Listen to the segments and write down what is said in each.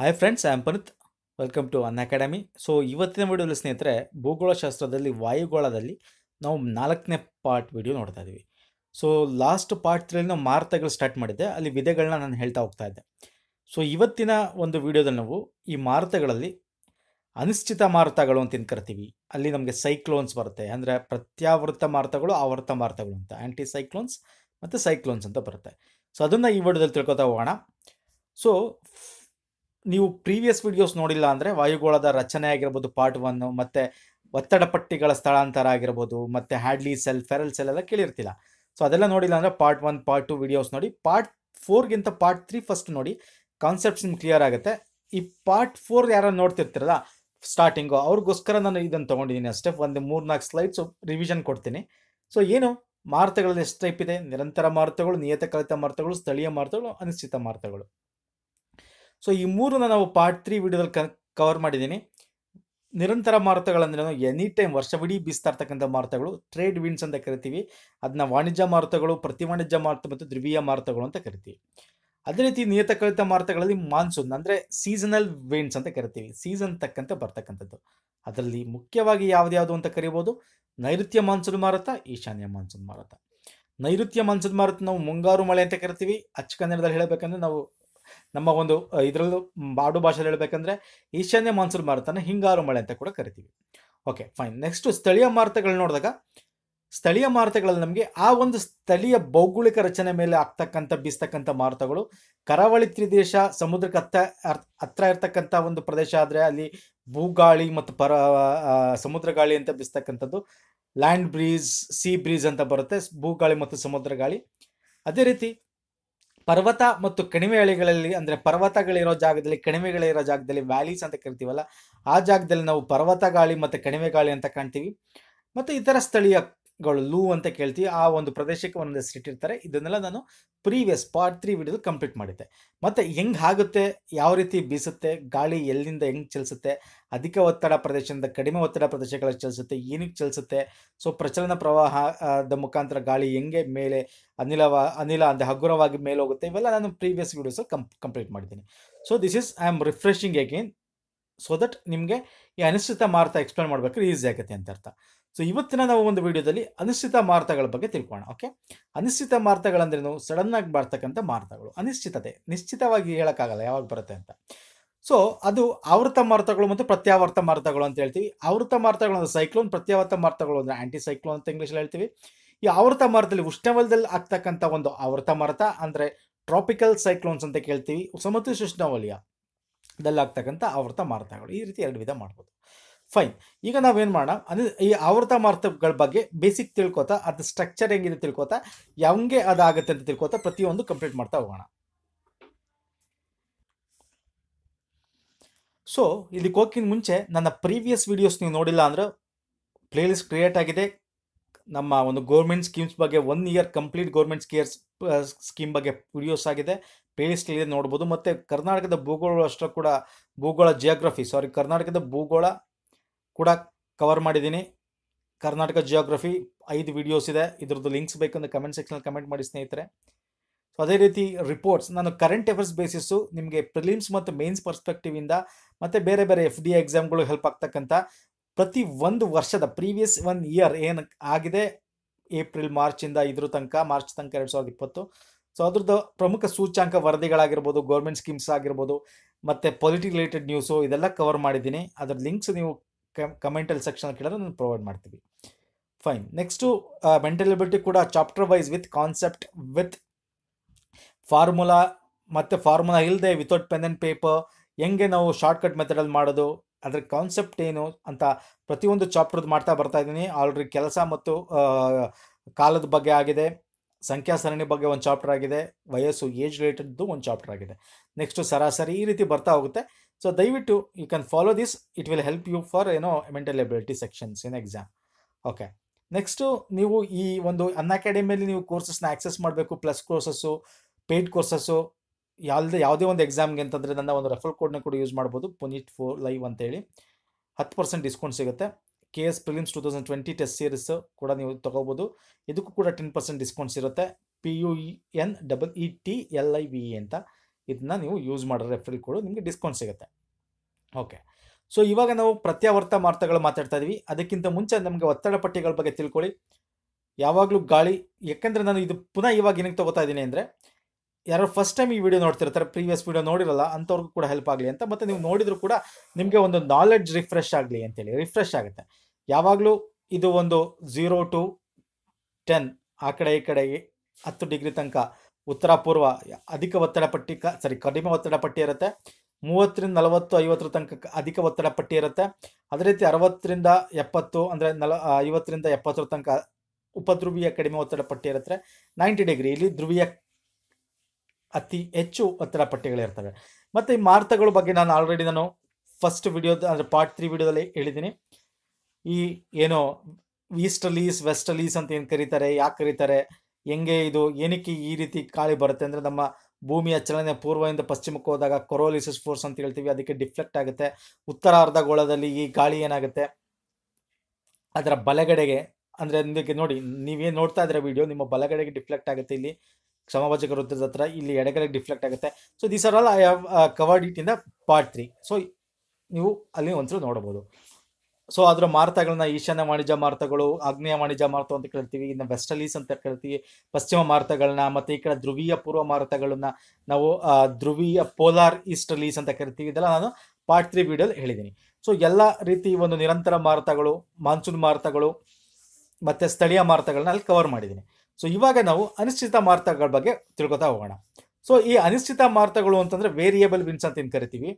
hi friends I am Puneeth welcome to Unacademy so ಇವತ್ತಿನ ವಿಡಿಯೋದಲ್ಲಿ ಸ್ನೇಹಿತರೆ ಭೂಗೋಳಶಾಸ್ತ್ರದಲ್ಲಿ ವಾಯುಗೋಳದಲ್ಲಿ ನಾವು ನಾಲ್ಕನೇ ಪಾರ್ಟ್ ವಿಡಿಯೋ ನೋಡ್ತಾ ಇದ್ದೀವಿ ಸೊ ಲಾಸ್ಟ್ ಪಾರ್ಟ್ ತ್ರೀಲಿ ನಾವು ಮಾರುತಗಳು ಸ್ಟಾರ್ಟ್ ಮಾಡಿದ್ದೆ ಅಲ್ಲಿ ವಿಧೆಗಳನ್ನ ನಾನು ಹೇಳ್ತಾ ಹೋಗ್ತಾ ಇದ್ದೆ ಸೊ ಇವತ್ತಿನ ಒಂದು ವಿಡಿಯೋದಲ್ಲಿ ನಾವು ಈ ಮಾರುತಗಳಲ್ಲಿ ಅನಿಶ್ಚಿತ ಮಾರುತಗಳು ಅಂತ ಕರಿತೀವಿ ಅಲ್ಲಿ ನಮಗೆ ಸೈಕ್ಲೋನ್ಸ್ ಬರುತ್ತೆ ಅಂದರೆ ಪ್ರತ್ಯಾವೃತ ಮಾರುತಗಳು ಆವೃತ ಮಾರುತಗಳು ಅಂತ ಆ್ಯಂಟಿ ಸೈಕ್ಲೋನ್ಸ್ ಮತ್ತು ಸೈಕ್ಲೋನ್ಸ್ ಅಂತ ಬರುತ್ತೆ ಸೊ ಅದನ್ನು ಈ ವಿಡಿಯೋದಲ್ಲಿ ತಿಳ್ಕೊತಾ ಹೋಗೋಣ ಸೊ ನೀವು ಪ್ರೀವಿಯಸ್ ವಿಡಿಯೋಸ್ ನೋಡಿಲ್ಲ ಅಂದರೆ ವಾಯುಗೋಳದ ರಚನೆ ಆಗಿರ್ಬೋದು ಪಾರ್ಟ್ ಒನ್ನು ಮತ್ತು ಒತ್ತಡ ಪಟ್ಟಿಗಳ ಸ್ಥಳಾಂತರ ಆಗಿರ್ಬೋದು ಮತ್ತು ಹ್ಯಾಡ್ಲಿ ಸೆಲ್ ಫೆರಲ್ ಸೆಲ್ ಎಲ್ಲ ಕೇಳಿರ್ತಿಲ್ಲ ಸೊ ಅದೆಲ್ಲ ನೋಡಿಲ್ಲ ಅಂದರೆ part one part two videos ನೋಡಿ ಪಾರ್ಟ್ ಫೋರ್ಗಿಂತ ಪಾರ್ಟ್ ತ್ರೀ ಫಸ್ಟ್ ನೋಡಿ ಕಾನ್ಸೆಪ್ಟ್ಸ್ ನಿಮ್ಗೆ ಕ್ಲಿಯರ್ ಆಗುತ್ತೆ ಈ ಪಾರ್ಟ್ ಫೋರ್ ಯಾರು ನೋಡ್ತಿರ್ತೀರಲ್ಲ ಸ್ಟಾರ್ಟಿಂಗು ಅವ್ರಿಗೋಸ್ಕರ ನಾನು ಇದನ್ನು ತೊಗೊಂಡಿದ್ದೀನಿ ಅಷ್ಟೇ ಒಂದು ಮೂರ್ನಾಲ್ಕು ಸ್ಲೈಡ್ಸು ರಿವಿಷನ್ ಕೊಡ್ತೀನಿ ಸೊ ಏನು ಮಾರುತಗಳಲ್ಲಿ ಎಷ್ಟು ಟೈಪ್ ಇದೆ ನಿರಂತರ ಮಾರುತಗಳು ನಿಯತಕಾಲಿತ ಮಾರುತಗಳು ಸ್ಥಳೀಯ ಮಾರುತಗಳು ಅನಿಶ್ಚಿತ ಮಾರುತಗಳು ಸೊ ಈ ಮೂರನ್ನ ನಾವು ಪಾರ್ಟ್ ತ್ರೀ ವಿಡಿಯೋದಲ್ಲಿ ಕವರ್ ಮಾಡಿದ್ದೀನಿ ನಿರಂತರ ಮಾರುತಗಳಂದ್ರೆ ಎನಿ ಟೈಮ್ ವರ್ಷವಿಡೀ ಬೀಸ್ತಾ ಇರ್ತಕ್ಕಂಥ ಮಾರುತಗಳು ಟ್ರೇಡ್ ವಿನ್ಸ್ ಅಂತ ಕರಿತೀವಿ ಅದನ್ನ ವಾಣಿಜ್ಯ ಮಾರುತಗಳು ಪ್ರತಿ ವಾಣಿಜ್ಯ ಮಾರುತ ಮತ್ತು ದ್ವಿವೀಯ ಮಾರುತಗಳು ಅಂತ ಕರಿತೀವಿ ಅದೇ ರೀತಿ ನಿಯತಕಲಿತ ಮಾರುತಗಳಲ್ಲಿ ಮಾನ್ಸೂನ್ ಅಂದರೆ ಸೀಸನಲ್ ವಿನ್ಸ್ ಅಂತ ಕರಿತೀವಿ ಸೀಸನ್ ತಕ್ಕಂತೆ ಬರ್ತಕ್ಕಂಥದ್ದು ಅದರಲ್ಲಿ ಮುಖ್ಯವಾಗಿ ಯಾವ್ದ್ಯಾವುದು ಅಂತ ಕರಿಬೋದು ನೈಋತ್ಯ ಮಾನ್ಸೂನ್ ಮಾರುತ ಈಶಾನ್ಯ ಮಾನ್ಸೂನ್ ಮಾರುತ ನೈಋತ್ಯ ಮಾನ್ಸೂನ್ ಮಾರುತ ನಾವು ಮುಂಗಾರು ಮಳೆ ಅಂತ ಕರಿತೀವಿ ಅಚ್ಚ ಕನ್ನಡದಲ್ಲಿ ಹೇಳಬೇಕಂದ್ರೆ ನಾವು ನಮ್ಮ ಒಂದು ಇದರಲ್ಲೂ ಬಾಡು ಭಾಷೆಯಲ್ಲಿ ಹೇಳ್ಬೇಕಂದ್ರೆ ಈಶಾನ್ಯ ಮಾನ್ಸೂನ್ ಮಾರುತನ ಹಿಂಗಾರು ಮಳೆ ಅಂತ ಕೂಡ ಕರಿತೀವಿ ಓಕೆ ಫೈನ್ ನೆಕ್ಸ್ಟ್ ಸ್ಥಳೀಯ ಮಾರುತಗಳು ನೋಡಿದಾಗ ಸ್ಥಳೀಯ ಮಾರುತಗಳಲ್ಲಿ ನಮಗೆ ಆ ಒಂದು ಸ್ಥಳೀಯ ಭೌಗೋಳಿಕ ರಚನೆ ಮೇಲೆ ಆಗ್ತಕ್ಕಂಥ ಬೀಸ್ತಕ್ಕಂಥ ಮಾರುತಗಳು ಕರಾವಳಿ ತ್ರಿದೇಶ ಸಮುದ್ರಕ್ಕೆ ಹತ್ತ ಹತ್ರ ಇರ್ತಕ್ಕಂಥ ಒಂದು ಪ್ರದೇಶ ಆದರೆ ಅಲ್ಲಿ ಭೂಗಾಳಿ ಮತ್ತು ಪರ ಸಮುದ್ರ ಗಾಳಿ ಅಂತ ಬೀಸ್ತಕ್ಕಂಥದ್ದು ಲ್ಯಾಂಡ್ ಬ್ರೀಸ್ ಸಿ ಬ್ರೀಸ್ ಅಂತ ಬರುತ್ತೆ ಭೂಗಾಳಿ ಮತ್ತು ಸಮುದ್ರ ಗಾಳಿ ಅದೇ ರೀತಿ ಪರ್ವತ ಮತ್ತು ಕಣಿವೆ ಹಳ್ಳಿಗಳಲ್ಲಿ ಅಂದರೆ ಪರ್ವತಗಳಿರೋ ಜಾಗದಲ್ಲಿ ಕಣಿವೆಗಳಿರೋ ಜಾಗದಲ್ಲಿ ವ್ಯಾಲೀಸ್ ಅಂತ ಕರಿತೀವಲ್ಲ ಆ ಜಾಗದಲ್ಲಿ ನಾವು ಪರ್ವತ ಗಾಳಿ ಮತ್ತು ಕಣಿವೆ ಗಾಳಿ ಅಂತ ಕಾಣ್ತೀವಿ ಮತ್ತು ಇತರ ಸ್ಥಳೀಯ ಗಳು ಲೂ ಅಂತ ಕೇಳ್ತೀವಿ ಆ ಒಂದು ಪ್ರದೇಶಕ್ಕೆ ಒಂದೊಂದಷ್ಟು ಇಟ್ಟಿರ್ತಾರೆ ಇದನ್ನೆಲ್ಲ ನಾನು ಪ್ರೀವಿಯಸ್ ಪಾರ್ಟ್ ತ್ರೀ ವಿಡಿಯೋದಲ್ಲಿ ಕಂಪ್ಲೀಟ್ ಮಾಡಿದ್ದೆ ಮತ್ತು ಹೆಂಗೆ ಆಗುತ್ತೆ ಯಾವ ರೀತಿ ಬೀಸುತ್ತೆ ಗಾಳಿ ಎಲ್ಲಿಂದ ಹೆಂಗೆ ಚಲಿಸುತ್ತೆ ಅಧಿಕ ಒತ್ತಡ ಪ್ರದೇಶದಿಂದ ಕಡಿಮೆ ಒತ್ತಡ ಪ್ರದೇಶಗಳ ಚಲಿಸುತ್ತೆ ಏನಕ್ಕೆ ಚಲಿಸುತ್ತೆ ಸೊ ಪ್ರಚಲನ ಪ್ರವಾಹದ ಮುಖಾಂತರ ಗಾಳಿ ಹೆಂಗೆ ಮೇಲೆ ಅನಿಲವ ಅನಿಲ ಅಂದರೆ ಹಗುರವಾಗಿ ಮೇಲೆ ಹೋಗುತ್ತೆ ಇವೆಲ್ಲ ನಾನು ಪ್ರೀವಿಯಸ್ ವಿಡಿಯೋಸ್ ಕಂಪ್ ಕಂಪ್ಲೀಟ್ ಮಾಡಿದ್ದೀನಿ so this is I am refreshing again so that ನಿಮಗೆ ಈ ಅನಿಶ್ಚಿತ ಮಾರ್ತ ಎಕ್ಸ್ಪ್ಲೇನ್ ಮಾಡಬೇಕಾದ್ರೆ ಈಸಿ ಆಗುತ್ತೆ ಅಂತ ಅರ್ಥ ಸೊ ಇವತ್ತಿನ ನಾವು ಒಂದು ವಿಡಿಯೋದಲ್ಲಿ ಅನಿಶ್ಚಿತ ಮಾರ್ತಗಳ ಬಗ್ಗೆ ತಿಳ್ಕೊಳ್ಳೋಣ ಓಕೆ ಅನಿಶ್ಚಿತ ಮಾರ್ತಗಳಂದ್ರೇನು ಸಡನ್ ಆಗಿ ಬರ್ತಕ್ಕಂಥ ಮಾರ್ತಗಳು ಅನಿಶ್ಚಿತತೆ ನಿಶ್ಚಿತವಾಗಿ ಹೇಳೋಕ್ಕಾಗಲ್ಲ ಯಾವಾಗ ಬರುತ್ತೆ ಅಂತ ಸೊ ಅದು ಆವೃತ ಮಾರ್ತಗಳು ಮತ್ತು ಪ್ರತ್ಯಾವರ್ತ ಮಾರ್ತಗಳು ಅಂತ ಹೇಳ್ತೀವಿ ಆವೃತ ಮಾರ್ತಗಳು ಅಂದರೆ ಸೈಕ್ಲೋನ್ ಪ್ರತ್ಯಾವರ್ತ ಮಾರ್ತಗಳು ಅಂದರೆ ಆಂಟಿ ಸೈಕ್ಲೋನ್ ಅಂತ ಇಂಗ್ಲೀಷಲ್ಲಿ ಹೇಳ್ತೀವಿ ಈ ಆವೃತ ಮಾರ್ತದಲ್ಲಿ ಉಷ್ಣವಲಯದಲ್ಲಿ ಆಗ್ತಕ್ಕಂಥ ಒಂದು ಆವೃತ ಮಾರ್ತ ಅಂದರೆ ಟ್ರಾಪಿಕಲ್ ಸೈಕ್ಲೋನ್ಸ್ ಅಂತ ಕೇಳ್ತೀವಿ ಸಮತು ಉಷ್ಣವಲಯದಲ್ಲಿ ಆಗ್ತಕ್ಕಂಥ ಆವೃತ ಮಾರ್ತಗಳು ಈ ರೀತಿ ಎರಡು ವಿಧ ಮಾಡ್ಬೋದು ಫೈನ್ ಈಗ ನಾವೇನು ಮಾಡೋಣ ಅಂದರೆ ಈ ಆವೃತ ಮಾರ್ತಗಳ ಬಗ್ಗೆ ಬೇಸಿಕ್ ತಿಳ್ಕೊತಾ ಅದು ಸ್ಟ್ರಕ್ಚರ್ ಹೆಂಗಿದೆ ತಿಳ್ಕೊತಾ ಹೆಂಗೆ ಅದಾಗುತ್ತೆ ಅಂತ ತಿಳ್ಕೊತಾ ಪ್ರತಿಯೊಂದು ಕಂಪ್ಲೀಟ್ ಮಾಡ್ತಾ ಹೋಗೋಣ ಸೊ ಇಲ್ಲಿ ಹೋಗಿಂದ ಮುಂಚೆ ನನ್ನ ಪ್ರೀವಿಯಸ್ ವೀಡಿಯೋಸ್ ನೀವು ನೋಡಿಲ್ಲ ಅಂದ್ರೆ ಪ್ಲೇಲಿಸ್ಟ್ ಕ್ರಿಯೇಟ್ ಆಗಿದೆ ನಮ್ಮ ಒಂದು ಗೌರ್ಮೆಂಟ್ ಸ್ಕೀಮ್ಸ್ ಬಗ್ಗೆ ಒನ್ ಇಯರ್ ಕಂಪ್ಲೀಟ್ ಗೌರ್ಮೆಂಟ್ ಸ್ಕೇರ್ಸ್ ಸ್ಕೀಮ್ ಬಗ್ಗೆ ವಿಡಿಯೋಸ್ ಆಗಿದೆ ಇದೆ ನೋಡ್ಬೋದು ಮತ್ತು ಕರ್ನಾಟಕದ ಭೂಗೋಳ ಅಷ್ಟು ಕೂಡ ಭೂಗೋಳ ಜಿಯೋಗ್ರಫಿ ಸಾರಿ ಕರ್ನಾಟಕದ ಭೂಗೋಳ ಕೂಡ ಕವರ್ ಮಾಡಿದ್ದೀನಿ ಕರ್ನಾಟಕ ಜಿಯೋಗ್ರಫಿ ಐದು ವಿಡಿಯೋಸ್ ಇದೆ ಇದ್ರದ್ದು ಲಿಂಕ್ಸ್ ಬೇಕಂದ್ರೆ ಕಮೆಂಟ್ ಸೆಕ್ಷನಲ್ಲಿ ಕಮೆಂಟ್ ಮಾಡಿ ಸ್ನೇಹಿತರೆ ಸೊ ಅದೇ ರೀತಿ ರಿಪೋರ್ಟ್ಸ್ ನಾನು ಕರೆಂಟ್ ಅಫೇರ್ಸ್ ಬೇಸಿಸು ನಿಮಗೆ ಪ್ರಿಲಿಮ್ಸ್ ಮತ್ತು ಮೇನ್ಸ್ ಪರ್ಸ್ಪೆಕ್ಟಿವಿಂದ ಮತ್ತು ಬೇರೆ ಬೇರೆ ಎಫ್ ಡಿ ಎಕ್ಸಾಮ್ಗಳು ಹೆಲ್ಪ್ ಆಗ್ತಕ್ಕಂಥ ಪ್ರತಿ ಒಂದು ವರ್ಷದ ಪ್ರೀವಿಯಸ್ ಒನ್ ಇಯರ್ ಏನು ಆಗಿದೆ ಏಪ್ರಿಲ್ ಮಾರ್ಚಿಂದ ಇದ್ರ ತನಕ ಮಾರ್ಚ್ ತನಕ ಎರಡು ಸಾವಿರದ ಇಪ್ಪತ್ತು ಸೊ ಅದ್ರದ್ದು ಪ್ರಮುಖ ಸೂಚ್ಯಾಂಕ ವರದಿಗಳಾಗಿರ್ಬೋದು ಗೌರ್ಮೆಂಟ್ ಸ್ಕೀಮ್ಸ್ ಆಗಿರ್ಬೋದು ಮತ್ತು ಪೊಲಿಟಿಕ್ ರಿಲೇಟೆಡ್ ನ್ಯೂಸು ಇದೆಲ್ಲ ಕವರ್ ಮಾಡಿದ್ದೀನಿ ಅದರ ಲಿಂಕ್ಸ್ ನೀವು ಕಮೆಂಟಲ್ಲಿ ಸೆಕ್ಷನ್ ಕೇಳಿದ್ರೆ ನಾನು ಪ್ರೊವೈಡ್ ಮಾಡ್ತೀವಿ ಫೈನ್ ನೆಕ್ಸ್ಟು ಮೆಂಟಲ್ ಎಬಿಲಿಟಿ ಕೂಡ chapter wise with concept with formula ಮತ್ತು ಫಾರ್ಮುಲಾ ಇಲ್ಲದೆ ವಿತೌಟ್ ಪೆನ್ ಆ್ಯಂಡ್ ಪೇಪರ್ ಹೆಂಗೆ ನಾವು ಶಾರ್ಟ್ಕಟ್ ಮೆಥಡಲ್ಲಿ ಮಾಡೋದು ಅದ್ರ ಕಾನ್ಸೆಪ್ಟ್ ಏನು ಅಂತ ಪ್ರತಿಯೊಂದು ಚಾಪ್ಟರ್ದು ಮಾಡ್ತಾ ಬರ್ತಾ ಇದ್ದೀನಿ ಆಲ್ರೆಡಿ ಕೆಲಸ ಮತ್ತು ಕಾಲದ ಬಗ್ಗೆ ಆಗಿದೆ ಸಂಖ್ಯಾ ಸರಣಿ ಬಗ್ಗೆ ಒಂದು ಚಾಪ್ಟರ್ ಆಗಿದೆ ವಯಸ್ಸು ಏಜ್ ರಿಲೇಟೆಡ್ದು ಒಂದು ಚಾಪ್ಟರ್ ಆಗಿದೆ ನೆಕ್ಸ್ಟು ಸರಾಸರಿ ಈ ರೀತಿ ಬರ್ತಾ ಹೋಗುತ್ತೆ ಸೊ ದಯವಿಟ್ಟು you can follow this it will help you for ಏನೋ mental ability sections in exam okay next ನೀವು ಈ ಒಂದು ಅನ್ ಅಕಾಡೆಮಿಯಲ್ಲಿ ನೀವು ಕೋರ್ಸಸ್ನ ಆಕ್ಸೆಸ್ ಮಾಡಬೇಕು ಪ್ಲಸ್ ಕೋರ್ಸಸ್ಸು ಪೇಯ್ಡ್ ಕೋರ್ಸಸ್ಸು ಯಾವುದೇ ಯಾವುದೇ ಒಂದು ಎಕ್ಸಾಮ್ಗೆ ಅಂತಂದರೆ ನನ್ನ ಒಂದು ರೆಫರ್ ಕೋಡ್ನ ಕೂಡ ಯೂಸ್ ಮಾಡ್ಬೋದು ಪುನೀಟ್ ಫೋರ್ ಲೈವ್ ಅಂತೇಳಿ ಹತ್ತು ಪರ್ಸೆಂಟ್ ಡಿಸ್ಕೌಂಟ್ ಸಿಗುತ್ತೆ K S prelims two thousand twenty test series ಕೂಡ ನೀವು ತೊಗೋಬೋದು ಇದಕ್ಕೂ ಕೂಡ ಟೆನ್ ಪರ್ಸೆಂಟ್ ಡಿಸ್ಕೌಂಟ್ಸ್ ಇರುತ್ತೆ P U N double E T L I V E ಅಂತ ಇದನ್ನ ನೀವು ಯೂಸ್ ಮಾಡೋ ರೆಫ್ರಿ ಕೋಡು ನಿಮಗೆ ಡಿಸ್ಕೌಂಟ್ ಸಿಗುತ್ತೆ ಓಕೆ ಸೊ ಇವಾಗ ನಾವು ಪ್ರತ್ಯಾವರ್ತ ಮಾರ್ತಗಳು ಮಾತಾಡ್ತಾ ಇದೀವಿ ಅದಕ್ಕಿಂತ ಮುಂಚೆ ನಮಗೆ ಒತ್ತಡ ಪಟ್ಟಿಗಳ ಬಗ್ಗೆ ತಿಳ್ಕೊಳ್ಳಿ ಯಾವಾಗಲೂ ಗಾಳಿ ಯಾಕಂದರೆ ನಾನು ಇದು ಪುನಃ ಇವಾಗ ಏನಕ್ಕೆ ತಗೋತಾ ಇದ್ದೀನಿ ಅಂದರೆ ಯಾರೋ ಫಸ್ಟ್ ಟೈಮ್ ಈ ವಿಡಿಯೋ ನೋಡ್ತಿರ್ತಾರೆ ಪ್ರೀವಿಯಸ್ ವಿಡಿಯೋ ನೋಡಿರಲ್ಲ ಅಂಥವ್ರಿಗೂ ಕೂಡ ಹೆಲ್ಪ್ ಆಗಲಿ ಅಂತ ಮತ್ತೆ ನೀವು ನೋಡಿದರೂ ಕೂಡ ನಿಮಗೆ ಒಂದು ನಾಲೆಡ್ಜ್ ರಿಫ್ರೆಶ್ ಆಗಲಿ ಅಂತೇಳಿ ರಿಫ್ರೆಶ್ ಆಗುತ್ತೆ ಯಾವಾಗಲೂ ಇದು ಒಂದು ಝೀರೋ ಟು ಟೆನ್ ಆ ಕಡೆ ಈ ಕಡೆ ಹತ್ತು ಡಿಗ್ರಿ ತನಕ ಉತ್ತರ ಪೂರ್ವ ಅಧಿಕ ಒತ್ತಡ ಪಟ್ಟಿ ಕ ಸಾರಿ ಕಡಿಮೆ ಒತ್ತಡ ಪಟ್ಟಿ ಇರುತ್ತೆ ಮೂವತ್ತರಿಂದ ನಲವತ್ತು ಐವತ್ತರ ತನಕ ಅಧಿಕ ಒತ್ತಡ ಪಟ್ಟಿ ಇರುತ್ತೆ ಅದೇ ರೀತಿ ಅರವತ್ತರಿಂದ ಎಪ್ಪತ್ತು ಅಂದರೆ ನಲ ಐವತ್ತರಿಂದ ಎಪ್ಪತ್ತರ ತನಕ ಉಪಧ್ರುವೀಯ ಕಡಿಮೆ ಒತ್ತಡ ಪಟ್ಟಿ ಇರುತ್ತೆ ನೈಂಟಿ ಡಿಗ್ರಿ ಇಲ್ಲಿ ಧ್ರುವೀಯ ಅತಿ ಹೆಚ್ಚು ಒತ್ತಡ ಪಟ್ಟಿಗಳಿರ್ತವೆ ಮತ್ತು ಈ ಮಾರ್ತಗಳ ಬಗ್ಗೆ ನಾನು ಆಲ್ರೆಡಿ ನಾನು ಫಸ್ಟ್ ವಿಡಿಯೋದ ಅಂದರೆ ಪಾರ್ಟ್ ತ್ರೀ ವಿಡಿಯೋದಲ್ಲಿ ಹೇಳಿದ್ದೀನಿ ಈ ಏನೋ ವೆಸ್ಟ್ ವೆಸ್ಟಲೀಸ್ ಅಂತ ಏನು ಕರೀತಾರೆ ಯಾಕೆ ಕರೀತಾರೆ ಹೆಂಗೆ ಇದು ಏನಕ್ಕೆ ಈ ರೀತಿ ಗಾಳಿ ಬರುತ್ತೆ ಅಂದರೆ ನಮ್ಮ ಭೂಮಿಯ ಚಲನೆ ಪೂರ್ವದಿಂದ ಪಶ್ಚಿಮಕ್ಕೆ ಹೋದಾಗ ಕೊರೋಲಿಸಿಸ್ ಫೋರ್ಸ್ ಅಂತ ಹೇಳ್ತೀವಿ ಅದಕ್ಕೆ ಡಿಫ್ಲೆಕ್ಟ್ ಆಗುತ್ತೆ ಉತ್ತರ ಗೋಳದಲ್ಲಿ ಈ ಗಾಳಿ ಏನಾಗುತ್ತೆ ಅದರ ಬಲಗಡೆಗೆ ಅಂದರೆ ನಿಮಗೆ ನೋಡಿ ನೀವೇನು ನೋಡ್ತಾ ಇದ್ರೆ ವಿಡಿಯೋ ನಿಮ್ಮ ಬಲಗಡೆಗೆ ಡಿಫ್ಲೆಕ್ಟ್ ಆಗುತ್ತೆ ಇಲ್ಲಿ ಸಮಭಾಜಕ ವೃದ್ಧದ ಹತ್ರ ಇಲ್ಲಿ ಎಡಗಡೆಗೆ ಡಿಫ್ಲೆಕ್ಟ್ ಆಗುತ್ತೆ so these are all I have covered it in the part three so ನೀವು ಅಲ್ಲಿ ಒಂದ್ಸಲ ನೋಡಬಹುದು ಸೊ ಅದರ ಮಾರುತಗಳನ್ನ ಈಶಾನ್ಯ ವಾಣಿಜ್ಯ ಮಾರುತಗಳು ಆಗ್ನೇಯ ವಾಣಿಜ್ಯ ಮಾರುತ ಅಂತ ಕರಿತೀವಿ ಇನ್ನು ವೆಸ್ಟಲೀಸ್ ಅಂತ ಕರಿತೀವಿ ಪಶ್ಚಿಮ ಮಾರುತಗಳನ್ನ ಮತ್ತೆ ಈ ಕಡೆ ಧ್ರುವೀಯ ಪೂರ್ವ ಮಾರುತಗಳನ್ನ ನಾವು ಧ್ರುವೀಯ ಪೋಲಾರ್ ಲೀಸ್ ಅಂತ ಕರಿತೀವಿ ಇದೆಲ್ಲ ನಾನು ಪಾರ್ಟ್ ತ್ರೀ ವಿಡಿಯೋಲ್ಲಿ ಹೇಳಿದ್ದೀನಿ ಸೊ ಎಲ್ಲ ರೀತಿ ಒಂದು ನಿರಂತರ ಮಾರುತಗಳು ಮಾನ್ಸೂನ್ ಮಾರುತಗಳು ಮತ್ತೆ ಸ್ಥಳೀಯ ಮಾರುತಗಳನ್ನ ಅಲ್ಲಿ ಕವರ್ ಮಾಡಿದ್ದೀನಿ ಸೊ ಇವಾಗ ನಾವು ಅನಿಶ್ಚಿತ ಮಾರುತಗಳ ಬಗ್ಗೆ ತಿಳ್ಕೊತಾ ಹೋಗೋಣ ಸೊ ಈ ಅನಿಶ್ಚಿತ ಮಾರುತಗಳು ಅಂತಂದ್ರೆ ವೇರಿಯಬಲ್ ವಿನ್ಸ್ ಅಂತ ಏನು ಕರಿತೀವಿ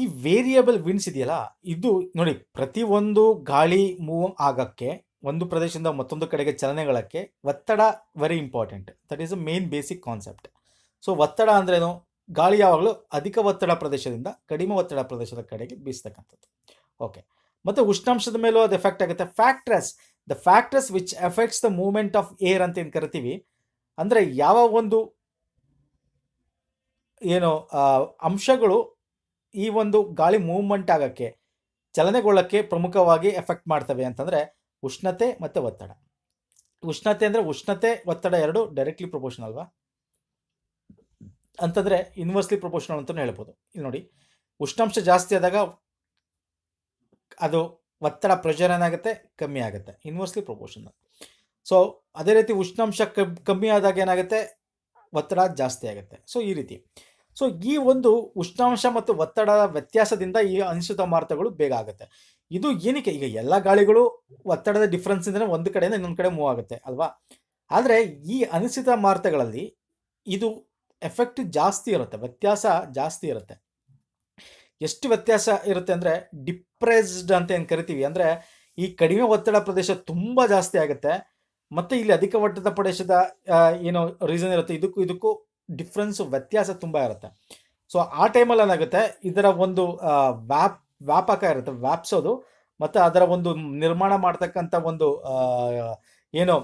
ಈ ವೇರಿಯಬಲ್ ವಿಂಡ್ಸ್ ಇದೆಯಲ್ಲ ಇದು ನೋಡಿ ಪ್ರತಿ ಒಂದು ಗಾಳಿ ಮೂವ್ ಆಗಕ್ಕೆ ಒಂದು ಪ್ರದೇಶದಿಂದ ಮತ್ತೊಂದು ಕಡೆಗೆ ಚಲನೆಗಳಕ್ಕೆ ಒತ್ತಡ very important that is a main basic concept so ಒತ್ತಡ ಅಂದ್ರೇನು ಗಾಳಿ ಯಾವಾಗಲೂ ಅಧಿಕ ಒತ್ತಡ ಪ್ರದೇಶದಿಂದ ಕಡಿಮೆ ಒತ್ತಡ ಪ್ರದೇಶದ ಕಡೆಗೆ ಬೀಸ್ತಕ್ಕಂಥದ್ದು ಓಕೆ ಮತ್ತು ಉಷ್ಣಾಂಶದ ಮೇಲೂ ಅದು ಎಫೆಕ್ಟ್ ಆಗುತ್ತೆ factors the factors which effects the movement of air ಅಂತ ಏನು ಕರಿತೀವಿ ಅಂದರೆ ಯಾವ ಒಂದು ಏನು ಅಂಶಗಳು ಈ ಒಂದು ಗಾಳಿ ಮೂವ್ಮೆಂಟ್ ಆಗೋಕ್ಕೆ ಚಲನೆಗೊಳ್ಳಕ್ಕೆ ಪ್ರಮುಖವಾಗಿ ಎಫೆಕ್ಟ್ ಮಾಡ್ತವೆ ಅಂತಂದರೆ ಉಷ್ಣತೆ ಮತ್ತು ಒತ್ತಡ ಉಷ್ಣತೆ ಅಂದರೆ ಉಷ್ಣತೆ ಒತ್ತಡ ಎರಡು ಡೈರೆಕ್ಟ್ಲಿ ಪ್ರೊಪೋಷನ್ ಅಲ್ವಾ ಅಂತಂದರೆ ಇನ್ವರ್ಸ್ಲಿ ಪ್ರೊಪೋಷನ್ ಅಂತಲೂ ಹೇಳ್ಬೋದು ಇಲ್ಲಿ ನೋಡಿ ಉಷ್ಣಾಂಶ ಜಾಸ್ತಿ ಆದಾಗ ಅದು ಒತ್ತಡ ಪ್ರೆಷರ್ ಏನಾಗುತ್ತೆ ಕಮ್ಮಿ ಆಗುತ್ತೆ ಇನ್ವರ್ಸ್ಲಿ ಪ್ರೊಪೋಷನ್ ಸೊ ಅದೇ ರೀತಿ ಉಷ್ಣಾಂಶ ಕಮ್ಮಿ ಆದಾಗ ಏನಾಗುತ್ತೆ ಒತ್ತಡ ಜಾಸ್ತಿ ಆಗುತ್ತೆ ಸೊ ಈ ರೀತಿ ಸೊ ಈ ಒಂದು ಉಷ್ಣಾಂಶ ಮತ್ತು ಒತ್ತಡ ವ್ಯತ್ಯಾಸದಿಂದ ಈ ಅನಿಶ್ಚಿತ ಮಾರುತಗಳು ಬೇಗ ಆಗುತ್ತೆ ಇದು ಏನಕ್ಕೆ ಈಗ ಎಲ್ಲ ಗಾಳಿಗಳು ಒತ್ತಡದ ಡಿಫ್ರೆನ್ಸ್ ಇಂದ ಒಂದು ಕಡೆಯಿಂದ ಇನ್ನೊಂದು ಕಡೆ ಮೂವ್ ಆಗುತ್ತೆ ಅಲ್ವಾ ಆದರೆ ಈ ಅನಿಶ್ಚಿತ ಮಾರುತಗಳಲ್ಲಿ ಇದು ಎಫೆಕ್ಟ್ ಜಾಸ್ತಿ ಇರುತ್ತೆ ವ್ಯತ್ಯಾಸ ಜಾಸ್ತಿ ಇರುತ್ತೆ ಎಷ್ಟು ವ್ಯತ್ಯಾಸ ಇರುತ್ತೆ ಅಂದರೆ ಡಿಪ್ರೆಸ್ಡ್ ಅಂತ ಏನು ಕರಿತೀವಿ ಅಂದರೆ ಈ ಕಡಿಮೆ ಒತ್ತಡ ಪ್ರದೇಶ ತುಂಬ ಜಾಸ್ತಿ ಆಗುತ್ತೆ ಮತ್ತು ಇಲ್ಲಿ ಅಧಿಕ ಒತ್ತಡ ಪ್ರದೇಶದ ಏನು ರೀಸನ್ ಇರುತ್ತೆ ಇದಕ್ಕೂ ಇದಕ್ಕೂ ಡಿಫ್ರೆನ್ಸ್ ವ್ಯತ್ಯಾಸ ತುಂಬ ಇರುತ್ತೆ ಸೊ ಆ ಟೈಮಲ್ಲಿ ಏನಾಗುತ್ತೆ ಇದರ ಒಂದು ವ್ಯಾಪ್ ವ್ಯಾಪಕ ಇರುತ್ತೆ ವ್ಯಾಪ್ಸೋದು ಮತ್ತು ಅದರ ಒಂದು ನಿರ್ಮಾಣ ಮಾಡ್ತಕ್ಕಂಥ ಒಂದು ಏನು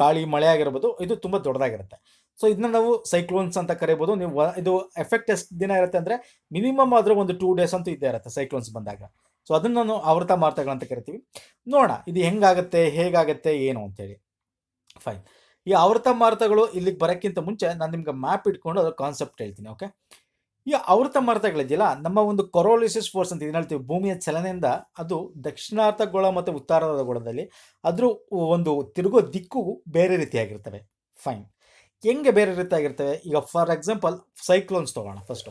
ಗಾಳಿ ಮಳೆ ಆಗಿರ್ಬೋದು ಇದು ತುಂಬ ದೊಡ್ಡದಾಗಿರುತ್ತೆ ಸೊ ಇದನ್ನ ನಾವು ಸೈಕ್ಲೋನ್ಸ್ ಅಂತ ಕರಿಬೋದು ನೀವು ಇದು ಎಫೆಕ್ಟ್ ಎಷ್ಟು ದಿನ ಇರುತ್ತೆ ಅಂದರೆ ಮಿನಿಮಮ್ ಆದರೂ ಒಂದು ಟೂ ಡೇಸ್ ಅಂತೂ ಇದ್ದೇ ಇರುತ್ತೆ ಸೈಕ್ಲೋನ್ಸ್ ಬಂದಾಗ ಸೊ ಅದನ್ನು ನಾನು ಆವೃತ ಮಾರ್ತಗಳಂತ ಕರಿತೀವಿ ನೋಡೋಣ ಇದು ಹೆಂಗಾಗುತ್ತೆ ಹೇಗಾಗುತ್ತೆ ಏನು ಅಂತೇಳಿ ಫೈನ್ ಈ ಆವೃತ ಮಾರುತಗಳು ಇಲ್ಲಿಗೆ ಬರೋಕ್ಕಿಂತ ಮುಂಚೆ ನಾನು ನಿಮ್ಗೆ ಮ್ಯಾಪ್ ಇಟ್ಕೊಂಡು ಅದರ ಕಾನ್ಸೆಪ್ಟ್ ಹೇಳ್ತೀನಿ ಓಕೆ ಈ ಆವೃತ ಮಾರುತಗಳಿದೆಯಲ್ಲ ನಮ್ಮ ಒಂದು ಕೊರೋಲಿಸಿಸ್ ಫೋರ್ಸ್ ಅಂತ ಏನು ಹೇಳ್ತೀವಿ ಭೂಮಿಯ ಚಲನೆಯಿಂದ ಅದು ದಕ್ಷಿಣಾರ್ಧ ಗೋಳ ಮತ್ತು ಉತ್ತರಾರ್ಧ ಗೋಳದಲ್ಲಿ ಅದ್ರ ಒಂದು ತಿರುಗೋ ದಿಕ್ಕು ಬೇರೆ ರೀತಿಯಾಗಿರ್ತವೆ ಫೈನ್ ಹೆಂಗೆ ಬೇರೆ ರೀತಿಯಾಗಿರ್ತವೆ ಈಗ ಫಾರ್ ಎಕ್ಸಾಂಪಲ್ ಸೈಕ್ಲೋನ್ಸ್ ತೊಗೋಣ ಫಸ್ಟು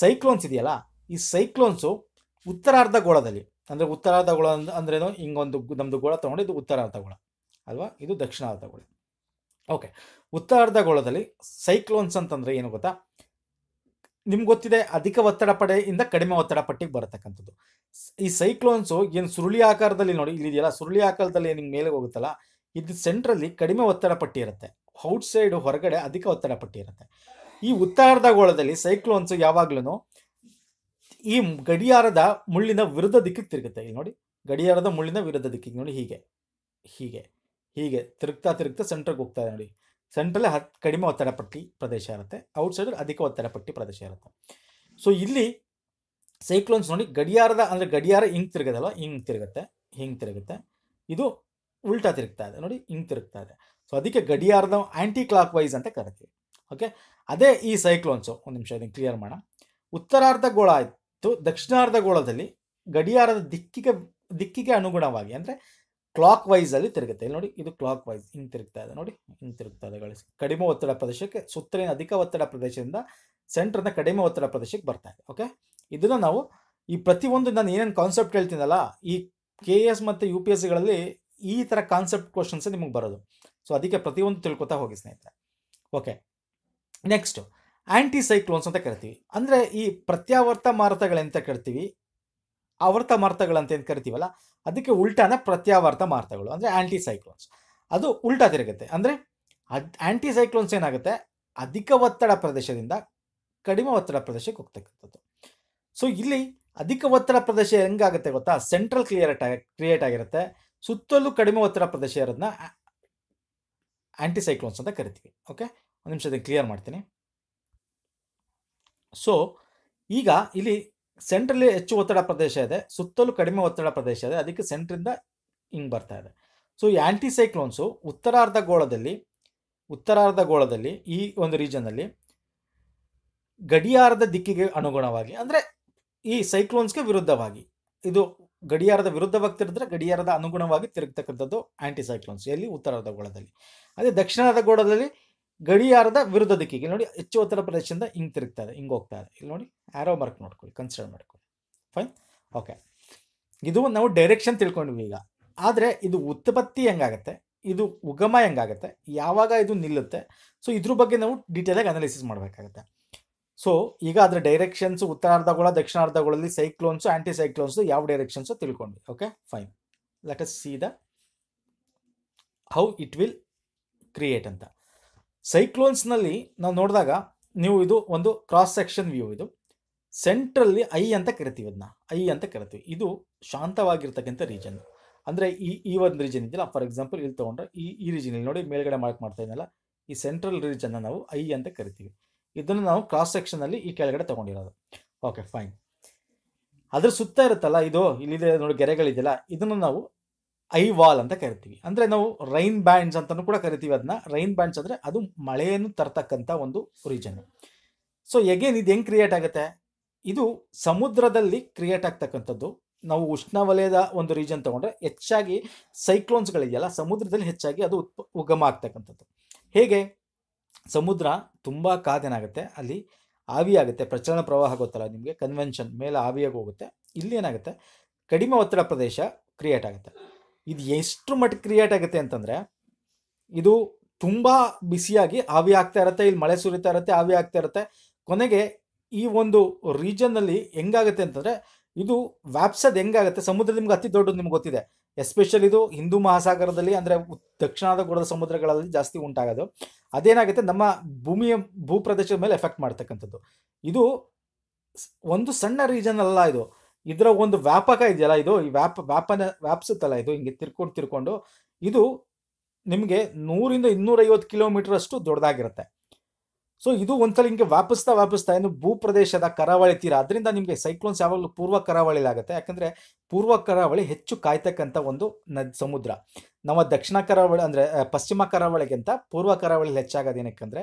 ಸೈಕ್ಲೋನ್ಸ್ ಇದೆಯಲ್ಲ ಈ ಸೈಕ್ಲೋನ್ಸು ಉತ್ತರಾರ್ಧ ಗೋಳದಲ್ಲಿ ಅಂದರೆ ಉತ್ತರಾರ್ಧ ಗೋಳ ಅಂದ್ರೇನು ಹಿಂಗೊಂದು ನಮ್ಮದು ಗೋಳ ತೊಗೊಂಡು ಇದು ಉತ್ತರಾರ್ಧ ಗೋಳ ಅಲ್ವಾ ಇದು ದಕ್ಷಿಣಾರ್ಧ ಗೋಳ ಓಕೆ ಉತ್ತರ ಗೋಳದಲ್ಲಿ ಸೈಕ್ಲೋನ್ಸ್ ಅಂತಂದರೆ ಏನು ಗೊತ್ತಾ ನಿಮ್ಗೆ ಗೊತ್ತಿದೆ ಅಧಿಕ ಒತ್ತಡ ಪಡೆಯಿಂದ ಕಡಿಮೆ ಒತ್ತಡ ಪಟ್ಟಿಗೆ ಬರತಕ್ಕಂಥದ್ದು ಈ ಸೈಕ್ಲೋನ್ಸು ಏನು ಸುರುಳಿ ಆಕಾರದಲ್ಲಿ ನೋಡಿ ಇಲ್ಲಿದೆಯಲ್ಲ ಸುರುಳಿ ಆಕಾರದಲ್ಲಿ ನಿಮ್ಗೆ ಮೇಲೆ ಹೋಗುತ್ತಲ್ಲ ಇದು ಸೆಂಟ್ರಲ್ಲಿ ಕಡಿಮೆ ಒತ್ತಡ ಪಟ್ಟಿ ಇರುತ್ತೆ ಔಟ್ ಸೈಡ್ ಹೊರಗಡೆ ಅಧಿಕ ಒತ್ತಡ ಪಟ್ಟಿ ಇರುತ್ತೆ ಈ ಉತ್ತರ ಗೋಳದಲ್ಲಿ ಸೈಕ್ಲೋನ್ಸು ಯಾವಾಗ್ಲೂ ಈ ಗಡಿಯಾರದ ಮುಳ್ಳಿನ ವಿರುದ್ಧ ದಿಕ್ಕಿಗೆ ತಿರುಗುತ್ತೆ ಇಲ್ಲಿ ನೋಡಿ ಗಡಿಯಾರದ ಮುಳ್ಳಿನ ವಿರುದ್ಧ ದಿಕ್ಕಿಗೆ ನೋಡಿ ಹೀಗೆ ಹೀಗೆ ಹೀಗೆ ತಿರುಗ್ತಾ ತಿರುಗ್ತಾ ಸೆಂಟ್ರಿಗೆ ಹೋಗ್ತಾ ಇದೆ ನೋಡಿ ಸೆಂಟ್ರಲ್ಲೇ ಹತ್ ಕಡಿಮೆ ಒತ್ತಡ ಪಟ್ಟಿ ಪ್ರದೇಶ ಇರುತ್ತೆ ಔಟ್ಸೈಡಲ್ಲಿ ಅಧಿಕ ಒತ್ತಡ ಪಟ್ಟಿ ಪ್ರದೇಶ ಇರುತ್ತೆ ಸೊ ಇಲ್ಲಿ ಸೈಕ್ಲೋನ್ಸ್ ನೋಡಿ ಗಡಿಯಾರದ ಅಂದರೆ ಗಡಿಯಾರ ಹಿಂಗೆ ತಿರುಗದಲ್ಲ ಹಿಂಗೆ ತಿರುಗುತ್ತೆ ಹಿಂಗೆ ತಿರುಗುತ್ತೆ ಇದು ಉಲ್ಟಾ ತಿರುಗ್ತಾ ಇದೆ ನೋಡಿ ಹಿಂಗೆ ತಿರುಗ್ತಾ ಇದೆ ಸೊ ಅದಕ್ಕೆ ಗಡಿಯಾರದ ಆ್ಯಂಟಿ ಕ್ಲಾಕ್ ವೈಸ್ ಅಂತ ಕರಿತೀವಿ ಓಕೆ ಅದೇ ಈ ಸೈಕ್ಲೋನ್ಸು ಒಂದು ನಿಮಿಷ ಇದನ್ನು ಕ್ಲಿಯರ್ ಮಾಡೋಣ ಉತ್ತರಾರ್ಧ ಗೋಳ ಆಯಿತು ದಕ್ಷಿಣಾರ್ಧ ಗೋಳದಲ್ಲಿ ಗಡಿಯಾರದ ದಿಕ್ಕಿಗೆ ದಿಕ್ಕಿಗೆ ಅನುಗುಣವಾಗಿ ಅಂದರೆ ಕ್ಲಾಕ್ ವೈಸ್ ಅಲ್ಲಿ ತಿರುಗುತ್ತೆ ಇಲ್ಲಿ ನೋಡಿ ಇದು ಕ್ಲಾಕ್ ವೈಸ್ ಹಿಂಗೆ ತಿರುಗ್ತಾ ಇದೆ ನೋಡಿ ಹಿಂಗೆ ತಿರುಗ್ತಾ ಇದೆ ಗಳಿಸಿ ಕಡಿಮೆ ಒತ್ತಡ ಪ್ರದೇಶಕ್ಕೆ ಸುತ್ತಲಿನ ಅಧಿಕ ಒತ್ತಡ ಪ್ರದೇಶದಿಂದ ಸೆಂಟ್ರನ್ನ ಕಡಿಮೆ ಒತ್ತಡ ಪ್ರದೇಶಕ್ಕೆ ಬರ್ತಾ ಇದೆ ಓಕೆ ಇದನ್ನ ನಾವು ಈ ಪ್ರತಿಯೊಂದು ನಾನು ಏನೇನು ಕಾನ್ಸೆಪ್ಟ್ ಹೇಳ್ತೀನಲ್ಲ ಈ ಕೆ ಎಸ್ ಮತ್ತು ಯು ಪಿ ಎಸ್ ಸಿಗಳಲ್ಲಿ ಈ ಥರ ಕಾನ್ಸೆಪ್ಟ್ ಕ್ವಶನ್ಸ್ ನಿಮಗೆ ಬರೋದು ಸೊ ಅದಕ್ಕೆ ಪ್ರತಿಯೊಂದು ತಿಳ್ಕೊತಾ ಹೋಗಿ ಸ್ನೇಹಿತರೆ ಓಕೆ ನೆಕ್ಸ್ಟ್ ಆ್ಯಂಟಿ ಸೈಕ್ಲೋನ್ಸ್ ಅಂತ ಕರಿತೀವಿ ಅಂದರೆ ಈ ಪ್ರತ್ಯಾವರ್ತ ಮಾರುತಗಳೆಂತ ಕರಿತೀವಿ ಆವರ್ತ ಏನು ಕರಿತೀವಲ್ಲ ಅದಕ್ಕೆ ಉಲ್ಟಾನ ಪ್ರತ್ಯಾವರ್ತ ಮಾರ್ತಗಳು ಅಂದರೆ ಆ್ಯಂಟಿ ಸೈಕ್ಲೋನ್ಸ್ ಅದು ಉಲ್ಟಾ ತಿರುಗುತ್ತೆ ಅಂದರೆ ಅದ್ ಆ್ಯಂಟಿ ಸೈಕ್ಲೋನ್ಸ್ ಏನಾಗುತ್ತೆ ಅಧಿಕ ಒತ್ತಡ ಪ್ರದೇಶದಿಂದ ಕಡಿಮೆ ಒತ್ತಡ ಪ್ರದೇಶಕ್ಕೆ ಹೋಗ್ತಕ್ಕಂಥದ್ದು ಸೊ ಇಲ್ಲಿ ಅಧಿಕ ಒತ್ತಡ ಪ್ರದೇಶ ಹೆಂಗಾಗುತ್ತೆ ಗೊತ್ತಾ ಸೆಂಟ್ರಲ್ ಕ್ಲಿಯರ್ ಕ್ರಿಯೇಟ್ ಆಗಿರುತ್ತೆ ಸುತ್ತಲೂ ಕಡಿಮೆ ಒತ್ತಡ ಪ್ರದೇಶ ಇರೋದನ್ನ ಆ್ಯಂಟಿ ಸೈಕ್ಲೋನ್ಸ್ ಅಂತ ಕರಿತೀವಿ ಓಕೆ ಒಂದು ನಿಮಿಷದಲ್ಲಿ ಕ್ಲಿಯರ್ ಮಾಡ್ತೀನಿ ಸೊ ಈಗ ಇಲ್ಲಿ ಸೆಂಟ್ರಲ್ಲಿ ಹೆಚ್ಚು ಒತ್ತಡ ಪ್ರದೇಶ ಇದೆ ಸುತ್ತಲೂ ಕಡಿಮೆ ಒತ್ತಡ ಪ್ರದೇಶ ಇದೆ ಅದಕ್ಕೆ ಸೆಂಟ್ರಿಂದ ಹಿಂಗೆ ಬರ್ತಾ ಇದೆ ಸೊ ಈ ಸೈಕ್ಲೋನ್ಸು ಉತ್ತರಾರ್ಧ ಗೋಳದಲ್ಲಿ ಉತ್ತರಾರ್ಧ ಗೋಳದಲ್ಲಿ ಈ ಒಂದು ರೀಜನಲ್ಲಿ ಗಡಿಯಾರದ ದಿಕ್ಕಿಗೆ ಅನುಗುಣವಾಗಿ ಅಂದರೆ ಈ ಸೈಕ್ಲೋನ್ಸ್ಗೆ ವಿರುದ್ಧವಾಗಿ ಇದು ಗಡಿಯಾರದ ವಿರುದ್ಧವಾಗ್ತಿರಿದ್ರೆ ಗಡಿಯಾರದ ಅನುಗುಣವಾಗಿ ತಿರುಗತಕ್ಕಂಥದ್ದು ಸೈಕ್ಲೋನ್ಸ್ ಎಲ್ಲಿ ಉತ್ತರಾರ್ಧ ಗೋಳದಲ್ಲಿ ಅದೇ ದಕ್ಷಿಣಾರ್ಧ ಗೋಳದಲ್ಲಿ ಗಡಿಯಾರದ ವಿರುದ್ಧ ದಿಕ್ಕಿಗೆ ನೋಡಿ ಹೆಚ್ಚು ಉತ್ತರ ಪ್ರದೇಶದಿಂದ ಹಿಂಗೆ ತಿರುಗ್ತಾ ಇದೆ ಹಿಂಗೆ ಹೋಗ್ತಾ ಇದೆ ಇಲ್ಲಿ ನೋಡಿ ಆರೋ ಮಾರ್ಕ್ ನೋಡ್ಕೊಳ್ಳಿ ಕನ್ಸಿಡರ್ ಮಾಡ್ಕೊಳ್ಳಿ ಫೈನ್ ಓಕೆ ಇದು ನಾವು ಡೈರೆಕ್ಷನ್ ತಿಳ್ಕೊಂಡ್ವಿ ಈಗ ಆದರೆ ಇದು ಉತ್ಪತ್ತಿ ಹೆಂಗಾಗತ್ತೆ ಇದು ಉಗಮ ಹೆಂಗಾಗತ್ತೆ ಯಾವಾಗ ಇದು ನಿಲ್ಲುತ್ತೆ ಸೊ ಇದ್ರ ಬಗ್ಗೆ ನಾವು ಡೀಟೇಲಾಗಿ ಅನಾಲಿಸಿಸ್ ಮಾಡಬೇಕಾಗತ್ತೆ ಸೊ ಈಗ ಅದರ ಡೈರೆಕ್ಷನ್ಸ್ ಉತ್ತರಾರ್ಧಗಳ ದಕ್ಷಿಣಾರ್ಧಗಳಲ್ಲಿ ಸೈಕ್ಲೋನ್ಸು ಆ್ಯಂಟಿ ಸೈಕ್ಲೋನ್ಸ್ ಯಾವ ಡೈರೆಕ್ಷನ್ಸು ತಿಳ್ಕೊಂಡ್ವಿ okay fine let us see the how it will create ಅಂತ ಸೈಕ್ಲೋನ್ಸ್ನಲ್ಲಿ ನಾವು ನೋಡಿದಾಗ ನೀವು ಇದು ಒಂದು ಕ್ರಾಸ್ ಸೆಕ್ಷನ್ ವ್ಯೂ ಇದು ಸೆಂಟ್ರಲ್ಲಿ ಐ ಅಂತ ಕರಿತೀವಿ ಅದನ್ನ ಐ ಅಂತ ಕರಿತೀವಿ ಇದು ಶಾಂತವಾಗಿರ್ತಕ್ಕಂಥ ರೀಜನ್ ಅಂದರೆ ಈ ಈ ಒಂದು ರೀಜನ್ ಇದೆಯಲ್ಲ ಫಾರ್ ಎಕ್ಸಾಂಪಲ್ ಇಲ್ಲಿ ತೊಗೊಂಡ್ರೆ ಈ ಈ ರೀಜನಲ್ಲಿ ನೋಡಿ ಮೇಲ್ಗಡೆ ಮಾರ್ಕ್ ಮಾಡ್ತಾ ಇದ್ದಲ್ಲ ಈ ಸೆಂಟ್ರಲ್ ರೀಜನ್ನ ನಾವು ಐ ಅಂತ ಕರಿತೀವಿ ಇದನ್ನು ನಾವು ಕ್ರಾಸ್ ಸೆಕ್ಷನ್ನಲ್ಲಿ ಈ ಕೆಳಗಡೆ ತೊಗೊಂಡಿರೋದು ಓಕೆ ಫೈನ್ ಅದ್ರ ಸುತ್ತ ಇರುತ್ತಲ್ಲ ಇದು ಇಲ್ಲಿದೆ ನೋಡಿ ಗೆರೆಗಳಿದೆಯಲ್ಲ ಇದನ್ನು ನಾವು ಐ ವಾಲ್ ಅಂತ ಕರಿತೀವಿ ಅಂದರೆ ನಾವು ರೈನ್ ಬ್ಯಾಂಡ್ಸ್ ಅಂತಲೂ ಕೂಡ ಕರಿತೀವಿ ಅದನ್ನ ರೈನ್ ಬ್ಯಾಂಡ್ಸ್ ಅಂದರೆ ಅದು ಮಳೆಯನ್ನು ತರ್ತಕ್ಕಂಥ ಒಂದು ರೀಜನ್ ಸೊ ಎಗೇನ್ ಇದು ಹೆಂಗೆ ಕ್ರಿಯೇಟ್ ಆಗುತ್ತೆ ಇದು ಸಮುದ್ರದಲ್ಲಿ ಕ್ರಿಯೇಟ್ ಆಗ್ತಕ್ಕಂಥದ್ದು ನಾವು ಉಷ್ಣವಲಯದ ಒಂದು ರೀಜನ್ ತೊಗೊಂಡ್ರೆ ಹೆಚ್ಚಾಗಿ ಸೈಕ್ಲೋನ್ಸ್ಗಳಿದೆಯಲ್ಲ ಸಮುದ್ರದಲ್ಲಿ ಹೆಚ್ಚಾಗಿ ಅದು ಉತ್ಪ ಉಗಮ ಆಗ್ತಕ್ಕಂಥದ್ದು ಹೇಗೆ ಸಮುದ್ರ ತುಂಬ ಕಾದೇನಾಗುತ್ತೆ ಅಲ್ಲಿ ಆವಿಯಾಗುತ್ತೆ ಪ್ರಚಲನ ಪ್ರವಾಹ ಗೊತ್ತಲ್ಲ ನಿಮಗೆ ಕನ್ವೆನ್ಷನ್ ಮೇಲೆ ಆವಿಯಾಗಿ ಹೋಗುತ್ತೆ ಇಲ್ಲಿ ಏನಾಗುತ್ತೆ ಕಡಿಮೆ ಒತ್ತಡ ಪ್ರದೇಶ ಕ್ರಿಯೇಟ್ ಆಗುತ್ತೆ ಇದು ಎಷ್ಟು ಮಟ್ಟಿಗೆ ಕ್ರಿಯೇಟ್ ಆಗುತ್ತೆ ಅಂತಂದರೆ ಇದು ತುಂಬ ಬಿಸಿಯಾಗಿ ಆವಿ ಆಗ್ತಾ ಇರುತ್ತೆ ಇಲ್ಲಿ ಮಳೆ ಸುರಿತಾ ಇರುತ್ತೆ ಆವಿ ಆಗ್ತಾ ಇರುತ್ತೆ ಕೊನೆಗೆ ಈ ಒಂದು ರೀಜನ್ನಲ್ಲಿ ಹೆಂಗಾಗುತ್ತೆ ಅಂತಂದರೆ ಇದು ವ್ಯಾಪ್ಸದ್ ಹೆಂಗಾಗುತ್ತೆ ಸಮುದ್ರ ನಿಮ್ಗೆ ಅತಿ ದೊಡ್ಡದು ನಿಮ್ಗೆ ಗೊತ್ತಿದೆ ಎಸ್ಪೆಷಲಿ ಇದು ಹಿಂದೂ ಮಹಾಸಾಗರದಲ್ಲಿ ಅಂದರೆ ದಕ್ಷಿಣದ ಗೋಡದ ಸಮುದ್ರಗಳಲ್ಲಿ ಜಾಸ್ತಿ ಉಂಟಾಗೋದು ಅದೇನಾಗುತ್ತೆ ನಮ್ಮ ಭೂಮಿಯ ಭೂಪ್ರದೇಶದ ಮೇಲೆ ಎಫೆಕ್ಟ್ ಮಾಡ್ತಕ್ಕಂಥದ್ದು ಇದು ಒಂದು ಸಣ್ಣ ರೀಜನ್ ಅಲ್ಲ ಇದು ಇದರ ಒಂದು ವ್ಯಾಪಕ ಇದೆಯಲ್ಲ ಇದು ಈ ವ್ಯಾಪ ವ್ಯಾಪನ ವ್ಯಾಪಿಸುತ್ತಲ್ಲ ಇದು ಹಿಂಗೆ ತಿರ್ಕೊಂಡು ತಿರ್ಕೊಂಡು ಇದು ನಿಮಗೆ ನೂರಿಂದ ಇನ್ನೂರೈವತ್ತು ಕಿಲೋಮೀಟರ್ ಅಷ್ಟು ದೊಡ್ಡದಾಗಿರುತ್ತೆ ಸೊ ಇದು ಒಂದ್ಸಲ ಹಿಂಗೆ ವ್ಯಾಪಿಸ್ತಾ ವ್ಯಾಪಿಸ್ತಾ ಏನು ಭೂಪ್ರದೇಶದ ಕರಾವಳಿ ತೀರ ಅದರಿಂದ ನಿಮಗೆ ಸೈಕ್ಲೋನ್ಸ್ ಯಾವಾಗಲೂ ಪೂರ್ವ ಕರಾವಳಿಲಾಗುತ್ತೆ ಯಾಕಂದರೆ ಪೂರ್ವ ಕರಾವಳಿ ಹೆಚ್ಚು ಕಾಯ್ತಕ್ಕಂಥ ಒಂದು ನದಿ ಸಮುದ್ರ ನಮ್ಮ ದಕ್ಷಿಣ ಕರಾವಳಿ ಅಂದರೆ ಪಶ್ಚಿಮ ಕರಾವಳಿಗಿಂತ ಪೂರ್ವ ಕರಾವಳಿಲಿ ಹೆಚ್ಚಾಗೋದು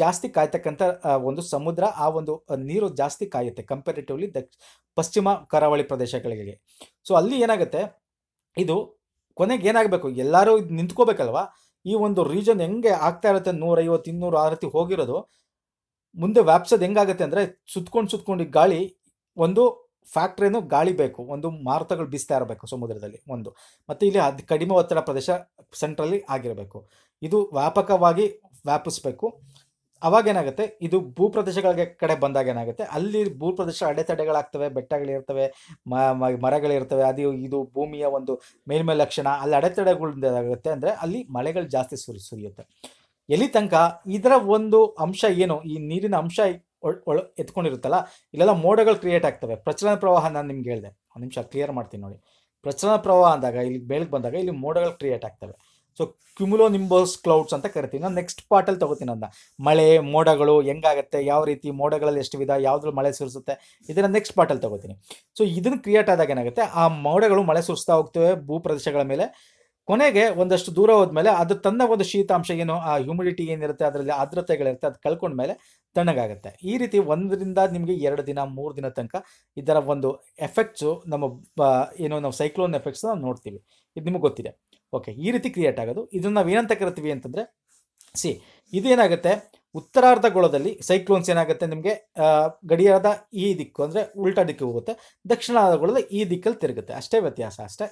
ಜಾಸ್ತಿ ಕಾಯ್ತಕ್ಕಂಥ ಒಂದು ಸಮುದ್ರ ಆ ಒಂದು ನೀರು ಜಾಸ್ತಿ ಕಾಯುತ್ತೆ ಕಂಪೇರಿಟಿವ್ಲಿ ದಕ್ಷ ಪಶ್ಚಿಮ ಕರಾವಳಿ ಪ್ರದೇಶಗಳಿಗೆ ಸೊ ಅಲ್ಲಿ ಏನಾಗುತ್ತೆ ಇದು ಕೊನೆಗೆ ಏನಾಗಬೇಕು ಎಲ್ಲರೂ ಇದು ನಿಂತ್ಕೋಬೇಕಲ್ವಾ ಈ ಒಂದು ರೀಜನ್ ಹೆಂಗೆ ಆಗ್ತಾ ಇರುತ್ತೆ ನೂರೈವತ್ತು ಇನ್ನೂರು ಆ ರೀತಿ ಹೋಗಿರೋದು ಮುಂದೆ ವ್ಯಾಪ್ಸೋದು ಹೆಂಗಾಗುತ್ತೆ ಅಂದರೆ ಸುತ್ಕೊಂಡು ಸುತ್ಕೊಂಡು ಗಾಳಿ ಒಂದು ಫ್ಯಾಕ್ಟ್ರಿನೂ ಗಾಳಿ ಬೇಕು ಒಂದು ಮಾರುತಗಳು ಬೀಸ್ತಾ ಇರಬೇಕು ಸಮುದ್ರದಲ್ಲಿ ಒಂದು ಮತ್ತು ಇಲ್ಲಿ ಅದು ಕಡಿಮೆ ಒತ್ತಡ ಪ್ರದೇಶ ಸೆಂಟ್ರಲ್ಲಿ ಆಗಿರಬೇಕು ಇದು ವ್ಯಾಪಕವಾಗಿ ವ್ಯಾಪಿಸ್ಬೇಕು ಅವಾಗೇನಾಗುತ್ತೆ ಇದು ಭೂಪ್ರದೇಶಗಳಿಗೆ ಕಡೆ ಬಂದಾಗ ಏನಾಗುತ್ತೆ ಅಲ್ಲಿ ಭೂಪ್ರದೇಶ ಅಡೆತಡೆಗಳಾಗ್ತವೆ ಬೆಟ್ಟಗಳಿರ್ತವೆ ಮ ಮರಗಳಿರ್ತವೆ ಅದು ಇದು ಭೂಮಿಯ ಒಂದು ಮೇಲ್ಮೈ ಲಕ್ಷಣ ಅಲ್ಲಿ ಅಡೆತಡೆಗಳಿಂದಾಗುತ್ತೆ ಅಂದರೆ ಅಲ್ಲಿ ಮಳೆಗಳು ಜಾಸ್ತಿ ಸುರಿ ಸುರಿಯುತ್ತೆ ಎಲ್ಲಿ ತನಕ ಇದರ ಒಂದು ಅಂಶ ಏನು ಈ ನೀರಿನ ಅಂಶ ಒಳ ಎತ್ಕೊಂಡಿರುತ್ತಲ್ಲ ಇಲ್ಲೆಲ್ಲ ಮೋಡಗಳು ಕ್ರಿಯೇಟ್ ಆಗ್ತವೆ ಪ್ರಚಲನ ಪ್ರವಾಹ ನಾನು ನಿಮ್ಗೆ ಹೇಳಿದೆ ಒಂದು ನಿಮಿಷ ಕ್ಲಿಯರ್ ಮಾಡ್ತೀನಿ ನೋಡಿ ಪ್ರಚಲನ ಪ್ರವಾಹ ಅಂದಾಗ ಇಲ್ಲಿ ಬೆಳಗ್ಗೆ ಬಂದಾಗ ಇಲ್ಲಿ ಮೋಡಗಳು ಕ್ರಿಯೇಟ್ ಆಗ್ತವೆ ಸೊ ಕ್ಯುಮುಲೋ ನಿಂಬೋಸ್ ಕ್ಲೌಡ್ಸ್ ಅಂತ ಕರಿತೀವಿ ನಾನು ನೆಕ್ಸ್ಟ್ ಪಾರ್ಟಲ್ಲಿ ತಗೋತೀನಿ ಅದನ್ನ ಮಳೆ ಮೋಡಗಳು ಹೆಂಗಾಗುತ್ತೆ ಯಾವ ರೀತಿ ಮೋಡಗಳಲ್ಲಿ ಎಷ್ಟು ವಿಧ ಯಾವ್ದ್ರಲ್ಲಿ ಮಳೆ ಸುರಿಸುತ್ತೆ ಇದನ್ನು ನೆಕ್ಸ್ಟ್ ಪಾರ್ಟಲ್ಲಿ ತಗೋತೀನಿ ಸೊ ಇದನ್ನು ಕ್ರಿಯೇಟ್ ಆದಾಗ ಏನಾಗುತ್ತೆ ಆ ಮೋಡಗಳು ಮಳೆ ಸುರಿಸ್ತಾ ಹೋಗ್ತವೆ ಭೂಪ್ರದೇಶಗಳ ಮೇಲೆ ಕೊನೆಗೆ ಒಂದಷ್ಟು ದೂರ ಹೋದ್ಮೇಲೆ ಅದು ತನ್ನ ಒಂದು ಶೀತಾಂಶ ಏನು ಆ ಹ್ಯೂಮಿಡಿಟಿ ಏನಿರುತ್ತೆ ಅದರಲ್ಲಿ ಆದ್ರತೆಗಳಿರುತ್ತೆ ಅದು ಕಳ್ಕೊಂಡ್ಮೇಲೆ ತಣ್ಣಗಾಗುತ್ತೆ ಈ ರೀತಿ ಒಂದರಿಂದ ನಿಮಗೆ ಎರಡು ದಿನ ಮೂರು ದಿನ ತನಕ ಇದರ ಒಂದು ಎಫೆಕ್ಟ್ಸು ನಮ್ಮ ಏನು ನಾವು ಸೈಕ್ಲೋನ್ ಎಫೆಕ್ಟ್ಸ್ ನಾವು ನೋಡ್ತೀವಿ ಇದು ನಿಮಗೆ ಗೊತ್ತಿದೆ ಓಕೆ ಈ ರೀತಿ ಕ್ರಿಯೇಟ್ ಆಗೋದು ಇದನ್ನು ನಾವು ಏನಂತ ಕರಿತೀವಿ ಅಂತಂದರೆ ಸಿ ಇದೇನಾಗುತ್ತೆ ಗೋಳದಲ್ಲಿ ಸೈಕ್ಲೋನ್ಸ್ ಏನಾಗುತ್ತೆ ನಿಮಗೆ ಗಡಿಯಾರದ ಈ ದಿಕ್ಕು ಅಂದರೆ ಉಲ್ಟಾ ದಿಕ್ಕು ಹೋಗುತ್ತೆ ದಕ್ಷಿಣಾರ್ಧ ಗೋಳದ ಈ ದಿಕ್ಕಲ್ಲಿ ತಿರುಗುತ್ತೆ ಅಷ್ಟೇ ವ್ಯತ್ಯಾಸ ಅಷ್ಟೇ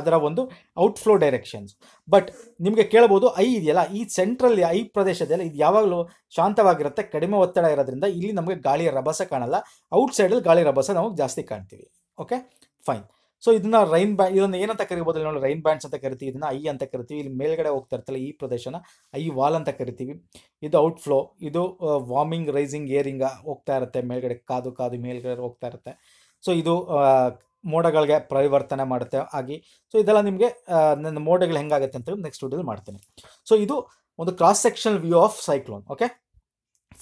ಅದರ ಒಂದು ಔಟ್ಫ್ಲೋ ಡೈರೆಕ್ಷನ್ಸ್ ಬಟ್ ನಿಮಗೆ ಕೇಳ್ಬೋದು ಐ ಇದೆಯಲ್ಲ ಈ ಸೆಂಟ್ರಲ್ ಐ ಪ್ರದೇಶದಲ್ಲಿ ಇದು ಯಾವಾಗಲೂ ಶಾಂತವಾಗಿರುತ್ತೆ ಕಡಿಮೆ ಒತ್ತಡ ಇರೋದ್ರಿಂದ ಇಲ್ಲಿ ನಮಗೆ ಗಾಳಿಯ ರಭಸ ಕಾಣಲ್ಲ ಔಟ್ಸೈಡಲ್ಲಿ ಗಾಳಿ ರಭಸ ನಾವು ಜಾಸ್ತಿ ಕಾಣ್ತೀವಿ ಓಕೆ ಫೈನ್ ಸೊ ಇದನ್ನ ರೈನ್ ಬ್ಯಾ ಇದನ್ನ ಏನಂತ ಕರಿಬೋದು ನೋಡಿ ರೈನ್ ಬ್ಯಾಂಡ್ಸ್ ಅಂತ ಕರಿತೀವಿ ಇದನ್ನ ಐ ಅಂತ ಕರಿತೀವಿ ಇಲ್ಲಿ ಮೇಲ್ಗಡೆ ಹೋಗ್ತಾ ಇರ್ತಲ್ಲ ಈ ಪ್ರದೇಶನ ಐ ವಾಲ್ ಅಂತ ಕರಿತೀವಿ ಇದು ಔಟ್ ಫ್ಲೋ ಇದು ವಾರ್ಮಿಂಗ್ ರೈಸಿಂಗ್ ಏರಿಂಗ್ ಹೋಗ್ತಾ ಇರುತ್ತೆ ಮೇಲ್ಗಡೆ ಕಾದು ಕಾದು ಮೇಲ್ಗಡೆ ಹೋಗ್ತಾ ಇರುತ್ತೆ ಸೊ ಇದು ಮೋಡಗಳಿಗೆ ಪರಿವರ್ತನೆ ಮಾಡುತ್ತೆ ಆಗಿ ಸೊ ಇದೆಲ್ಲ ನಿಮಗೆ ನನ್ನ ಮೋಡಗಳು ಹೆಂಗಾಗುತ್ತೆ ಅಂತ ನೆಕ್ಸ್ಟ್ ವಿಡಿಯೋದಲ್ಲಿ ಮಾಡ್ತೀನಿ ಸೊ ಇದು ಒಂದು cross section view of cyclone okay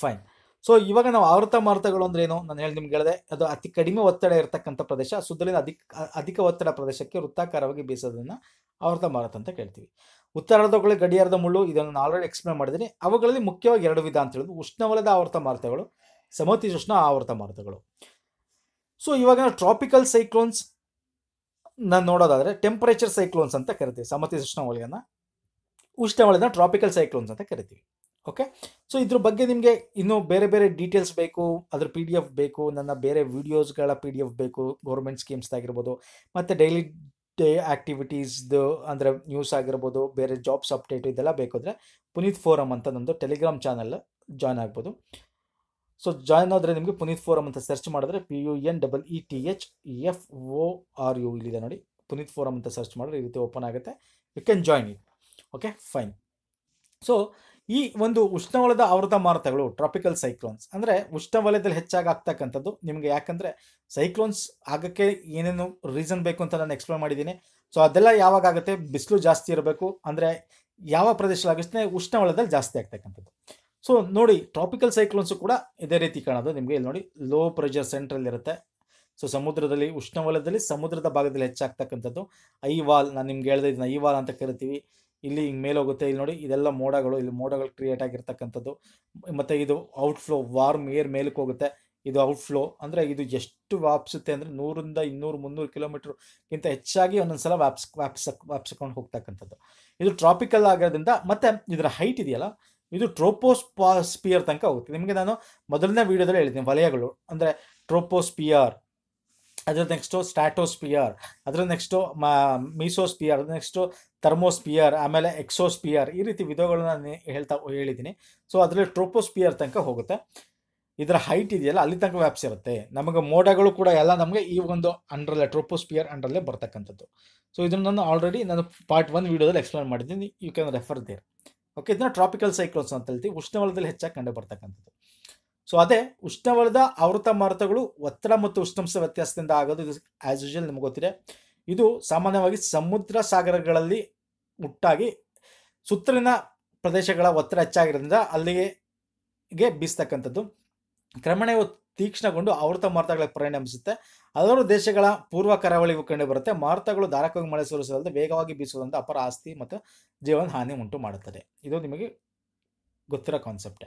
fine so ಇವಾಗ ನಾವು ಆವೃತ ಮಾರುತಗಳು ಅಂದ್ರೆ ಏನು ನಾನು ಹೇಳಿ ನಿಮ್ಗೆ ಹೇಳಿದೆ ಅದು ಅತಿ ಕಡಿಮೆ ಒತ್ತಡ ಇರತಕ್ಕಂಥ ಪ್ರದೇಶ ಸುದ್ದಲಿನ ಅಧಿಕ ಅಧಿಕ ಒತ್ತಡ ಪ್ರದೇಶಕ್ಕೆ ವೃತ್ತಾಕಾರವಾಗಿ ಬೀಸೋದನ್ನ ಆವೃತ ಮಾರುತ ಅಂತ ಕೇಳ್ತೀವಿ ಉತ್ತರಾರ್ಧಗಳು ಗಡಿಯಾರದ ಮುಳ್ಳು ಇದನ್ನು ನಾನು ಆಲ್ರೆಡಿ ಎಕ್ಸ್ಪ್ಲೇನ್ ಮಾಡಿದ್ದೀನಿ ಅವುಗಳಲ್ಲಿ ಮುಖ್ಯವಾಗಿ ಎರಡು ವಿಧ ಅಂತ ಹೇಳಿದ್ರು ಉಷ್ಣವಲಯದ ಆವೃತ ಮಾರುತಗಳು ಸಮತೀಶುಷ್ಣ ಆವೃತ ಮಾರುತಗಳು ಸೊ ಇವಾಗ ಟ್ರಾಪಿಕಲ್ ಸೈಕ್ಲೋನ್ಸ್ ನಾನು ನೋಡೋದಾದ್ರೆ ಟೆಂಪರೇಚರ್ ಸೈಕ್ಲೋನ್ಸ್ ಅಂತ ಕರಿತೀವಿ ಸಮತೀಶುಷ್ಣ ವಲಯನ ಉಷ್ಣವಲಯದ ಟ್ರಾಪಿಕಲ್ ಸೈಕ್ಲೋನ್ಸ್ ಅಂತ ಕರಿತೀವಿ ಓಕೆ ಸೊ ಇದ್ರ ಬಗ್ಗೆ ನಿಮಗೆ ಇನ್ನೂ ಬೇರೆ ಬೇರೆ ಡೀಟೇಲ್ಸ್ ಬೇಕು ಅದ್ರ ಪಿ ಡಿ ಎಫ್ ಬೇಕು ನನ್ನ ಬೇರೆ ವೀಡಿಯೋಸ್ಗಳ ಪಿ ಡಿ ಎಫ್ ಬೇಕು ಗೌರ್ಮೆಂಟ್ ಸ್ಕೀಮ್ಸ್ದಾಗಿರ್ಬೋದು ಮತ್ತು ಡೈಲಿ ಡೇ ಆ್ಯಕ್ಟಿವಿಟೀಸ್ದು ಅಂದರೆ ನ್ಯೂಸ್ ಆಗಿರ್ಬೋದು ಬೇರೆ ಜಾಬ್ಸ್ ಅಪ್ಡೇಟ್ ಇದೆಲ್ಲ ಬೇಕಾದರೆ ಪುನೀತ್ ಫೋರಮ್ ಅಂತ ನಮ್ಮದು ಟೆಲಿಗ್ರಾಮ್ ಚಾನಲ್ ಜಾಯ್ನ್ ಆಗ್ಬೋದು ಸೊ ಜಾಯ್ನ್ ಆದರೆ ನಿಮಗೆ ಪುನೀತ್ ಫೋರಮ್ ಅಂತ ಸರ್ಚ್ ಮಾಡಿದ್ರೆ P U N double E T H F O R U ಇಲ್ಲಿದೆ ನೋಡಿ ಪುನೀತ್ ಫೋರಮ್ ಅಂತ ಸರ್ಚ್ ಮಾಡಿದ್ರೆ ಈ ರೀತಿ ಓಪನ್ ಆಗುತ್ತೆ you can join it okay fine so ಈ ಒಂದು ಉಷ್ಣವಲಯದ ಆವೃತ ಮಾರುತಗಳು ಟ್ರಾಪಿಕಲ್ ಸೈಕ್ಲೋನ್ಸ್ ಅಂದರೆ ಉಷ್ಣವಲಯದಲ್ಲಿ ಹೆಚ್ಚಾಗಿ ಆಗ್ತಕ್ಕಂಥದ್ದು ನಿಮಗೆ ಯಾಕಂದರೆ ಸೈಕ್ಲೋನ್ಸ್ ಆಗೋಕ್ಕೆ ಏನೇನು ರೀಸನ್ ಬೇಕು ಅಂತ ನಾನು ಎಕ್ಸ್ಪ್ಲೈನ್ ಮಾಡಿದ್ದೀನಿ ಸೊ ಅದೆಲ್ಲ ಯಾವಾಗ ಆಗುತ್ತೆ ಬಿಸಿಲು ಜಾಸ್ತಿ ಇರಬೇಕು ಅಂದರೆ ಯಾವ ಪ್ರದೇಶದಲ್ಲಿ ಉಷ್ಣವಲಯದಲ್ಲಿ ಜಾಸ್ತಿ ಆಗ್ತಕ್ಕಂಥದ್ದು ಸೊ ನೋಡಿ ಟ್ರಾಪಿಕಲ್ ಸೈಕ್ಲೋನ್ಸು ಕೂಡ ಇದೇ ರೀತಿ ಕಾಣೋದು ನಿಮಗೆ ಇಲ್ಲಿ ನೋಡಿ ಲೋ ಪ್ರೆಷರ್ ಸೆಂಟ್ರಲ್ಲಿ ಇರುತ್ತೆ ಸೊ ಸಮುದ್ರದಲ್ಲಿ ಉಷ್ಣವಲಯದಲ್ಲಿ ಸಮುದ್ರದ ಭಾಗದಲ್ಲಿ ಹೆಚ್ಚಾಗ್ತಕ್ಕಂಥದ್ದು ಐವಾಲ್ ವಾಲ್ ನಾನು ನಿಮ್ಗೆ ಹೇಳಿದೆ ಇದನ್ನ ವಾಲ್ ಅಂತ ಕರಿತೀವಿ ಇಲ್ಲಿ ಹಿಂಗೆ ಮೇಲೆ ಹೋಗುತ್ತೆ ಇಲ್ಲಿ ನೋಡಿ ಇದೆಲ್ಲ ಮೋಡಗಳು ಇಲ್ಲಿ ಮೋಡಗಳು ಕ್ರಿಯೇಟ್ ಆಗಿರ್ತಕ್ಕಂಥದ್ದು ಮತ್ತು ಇದು ಔಟ್ಫ್ಲೋ ವಾರ್ಮ್ ಏರ್ ಮೇಲಕ್ಕೆ ಹೋಗುತ್ತೆ ಇದು ಔಟ್ಫ್ಲೋ ಅಂದರೆ ಇದು ಎಷ್ಟು ವ್ಯಾಪ್ಸುತ್ತೆ ಅಂದರೆ ನೂರಿಂದ ಇನ್ನೂರು ಮುನ್ನೂರು ಕಿಲೋಮೀಟ್ರ್ಗಿಂತ ಹೆಚ್ಚಾಗಿ ಒಂದೊಂದು ಸಲ ವ್ಯಾಪ್ಸ್ ವ್ಯಾಪ್ಸಕ್ ವ್ಯಾಪ್ಸ್ಕೊಂಡು ಹೋಗ್ತಕ್ಕಂಥದ್ದು ಇದು ಟ್ರಾಪಿಕಲ್ ಆಗಿರೋದ್ರಿಂದ ಮತ್ತು ಇದರ ಹೈಟ್ ಇದೆಯಲ್ಲ ಇದು ಸ್ಪಿಯರ್ ತನಕ ಹೋಗುತ್ತೆ ನಿಮಗೆ ನಾನು ಮೊದಲನೇ ವೀಡಿಯೋದಲ್ಲಿ ಹೇಳಿದ್ದೀನಿ ವಲಯಗಳು ಅಂದರೆ ಟ್ರೋಪೋಸ್ಪಿಯರ್ ಅದರ ನೆಕ್ಸ್ಟು ಸ್ಟ್ಯಾಟೋಸ್ಪಿಯರ್ ಅದರ ನೆಕ್ಸ್ಟು ಮೀಸೋಸ್ಪಿಯರ್ ಅದರ ನೆಕ್ಸ್ಟು ಥರ್ಮೋಸ್ಪಿಯರ್ ಆಮೇಲೆ ಎಕ್ಸೋಸ್ಪಿಯರ್ ಈ ರೀತಿ ವಿಧಗಳನ್ನ ಹೇಳ್ತಾ ಹೇಳಿದ್ದೀನಿ ಸೊ ಅದರಲ್ಲಿ ಟ್ರೋಪೋಸ್ಪಿಯರ್ ತನಕ ಹೋಗುತ್ತೆ ಇದರ ಹೈಟ್ ಇದೆಯಲ್ಲ ಅಲ್ಲಿ ತನಕ ವ್ಯಾಪ್ಸಿರುತ್ತೆ ನಮಗೆ ಮೋಡಗಳು ಕೂಡ ಎಲ್ಲ ನಮಗೆ ಈ ಒಂದು ಅಂಡ್ರಲ್ಲೇ ಟ್ರೋಪೋಸ್ಪಿಯರ್ ಅಂಡ್ರಲ್ಲೇ ಬರ್ತಕ್ಕಂಥದ್ದು ಸೊ ಇದನ್ನು ನಾನು ಆಲ್ರೆಡಿ ನಾನು ಪಾರ್ಟ್ ಒನ್ ವಿಡಿಯೋದಲ್ಲಿ ಎಕ್ಸ್ಪ್ಲೇನ್ ಮಾಡಿದ್ದೀನಿ you can refer there okay ಇದನ್ನ ಟ್ರಾಪಿಕಲ್ ಸೈಕ್ಲೋನ್ಸ್ ಅಂತ ಹೇಳ್ತೀವಿ ಉಷ್ಣವಲಯದಲ್ಲಿ ಹೆಚ್ಚಾಗಿ ಕಂಡು ಬರ್ತಕ್ಕಂಥದ್ದು ಸೊ ಅದೇ ಉಷ್ಣವಲಯದ ಆವೃತ ಮಾರುತಗಳು ಒತ್ತಡ ಮತ್ತು ಉಷ್ಣಾಂಶ ವ್ಯತ್ಯಾಸದಿಂದ ಆಗೋದು ಆ್ಯಸ್ ಯೂಶಲ್ ನಿಮ್ಗೆ ಗೊತ್ತಿದೆ ಇದು ಸಾಮಾನ್ಯವಾಗಿ ಸಮುದ್ರ ಸಾಗರಗಳಲ್ಲಿ ಮುಟ್ಟಾಗಿ ಸುತ್ತಲಿನ ಪ್ರದೇಶಗಳ ಒತ್ತಡ ಹೆಚ್ಚಾಗಿರೋದ್ರಿಂದ ಅಲ್ಲಿಗೆ ಗೆ ಬೀಸ್ತಕ್ಕಂಥದ್ದು ಕ್ರಮೇಣ ತೀಕ್ಷ್ಣಗೊಂಡು ಆವೃತ ಮಾರುತಗಳಿಗೆ ಪರಿಣಮಿಸುತ್ತೆ ಹಲವಾರು ದೇಶಗಳ ಪೂರ್ವ ಕರಾವಳಿಗೂ ಕಂಡು ಬರುತ್ತೆ ಮಾರುತಗಳು ಧಾರಕವಾಗಿ ಮಳೆ ಸುರಿಸಲದೆ ವೇಗವಾಗಿ ಬೀಸುವುದರಿಂದ ಅಪರ ಆಸ್ತಿ ಮತ್ತು ಜೀವನ ಹಾನಿ ಉಂಟು ಮಾಡುತ್ತದೆ ಇದು ನಿಮಗೆ ಗೊತ್ತಿರೋ ಕಾನ್ಸೆಪ್ಟೆ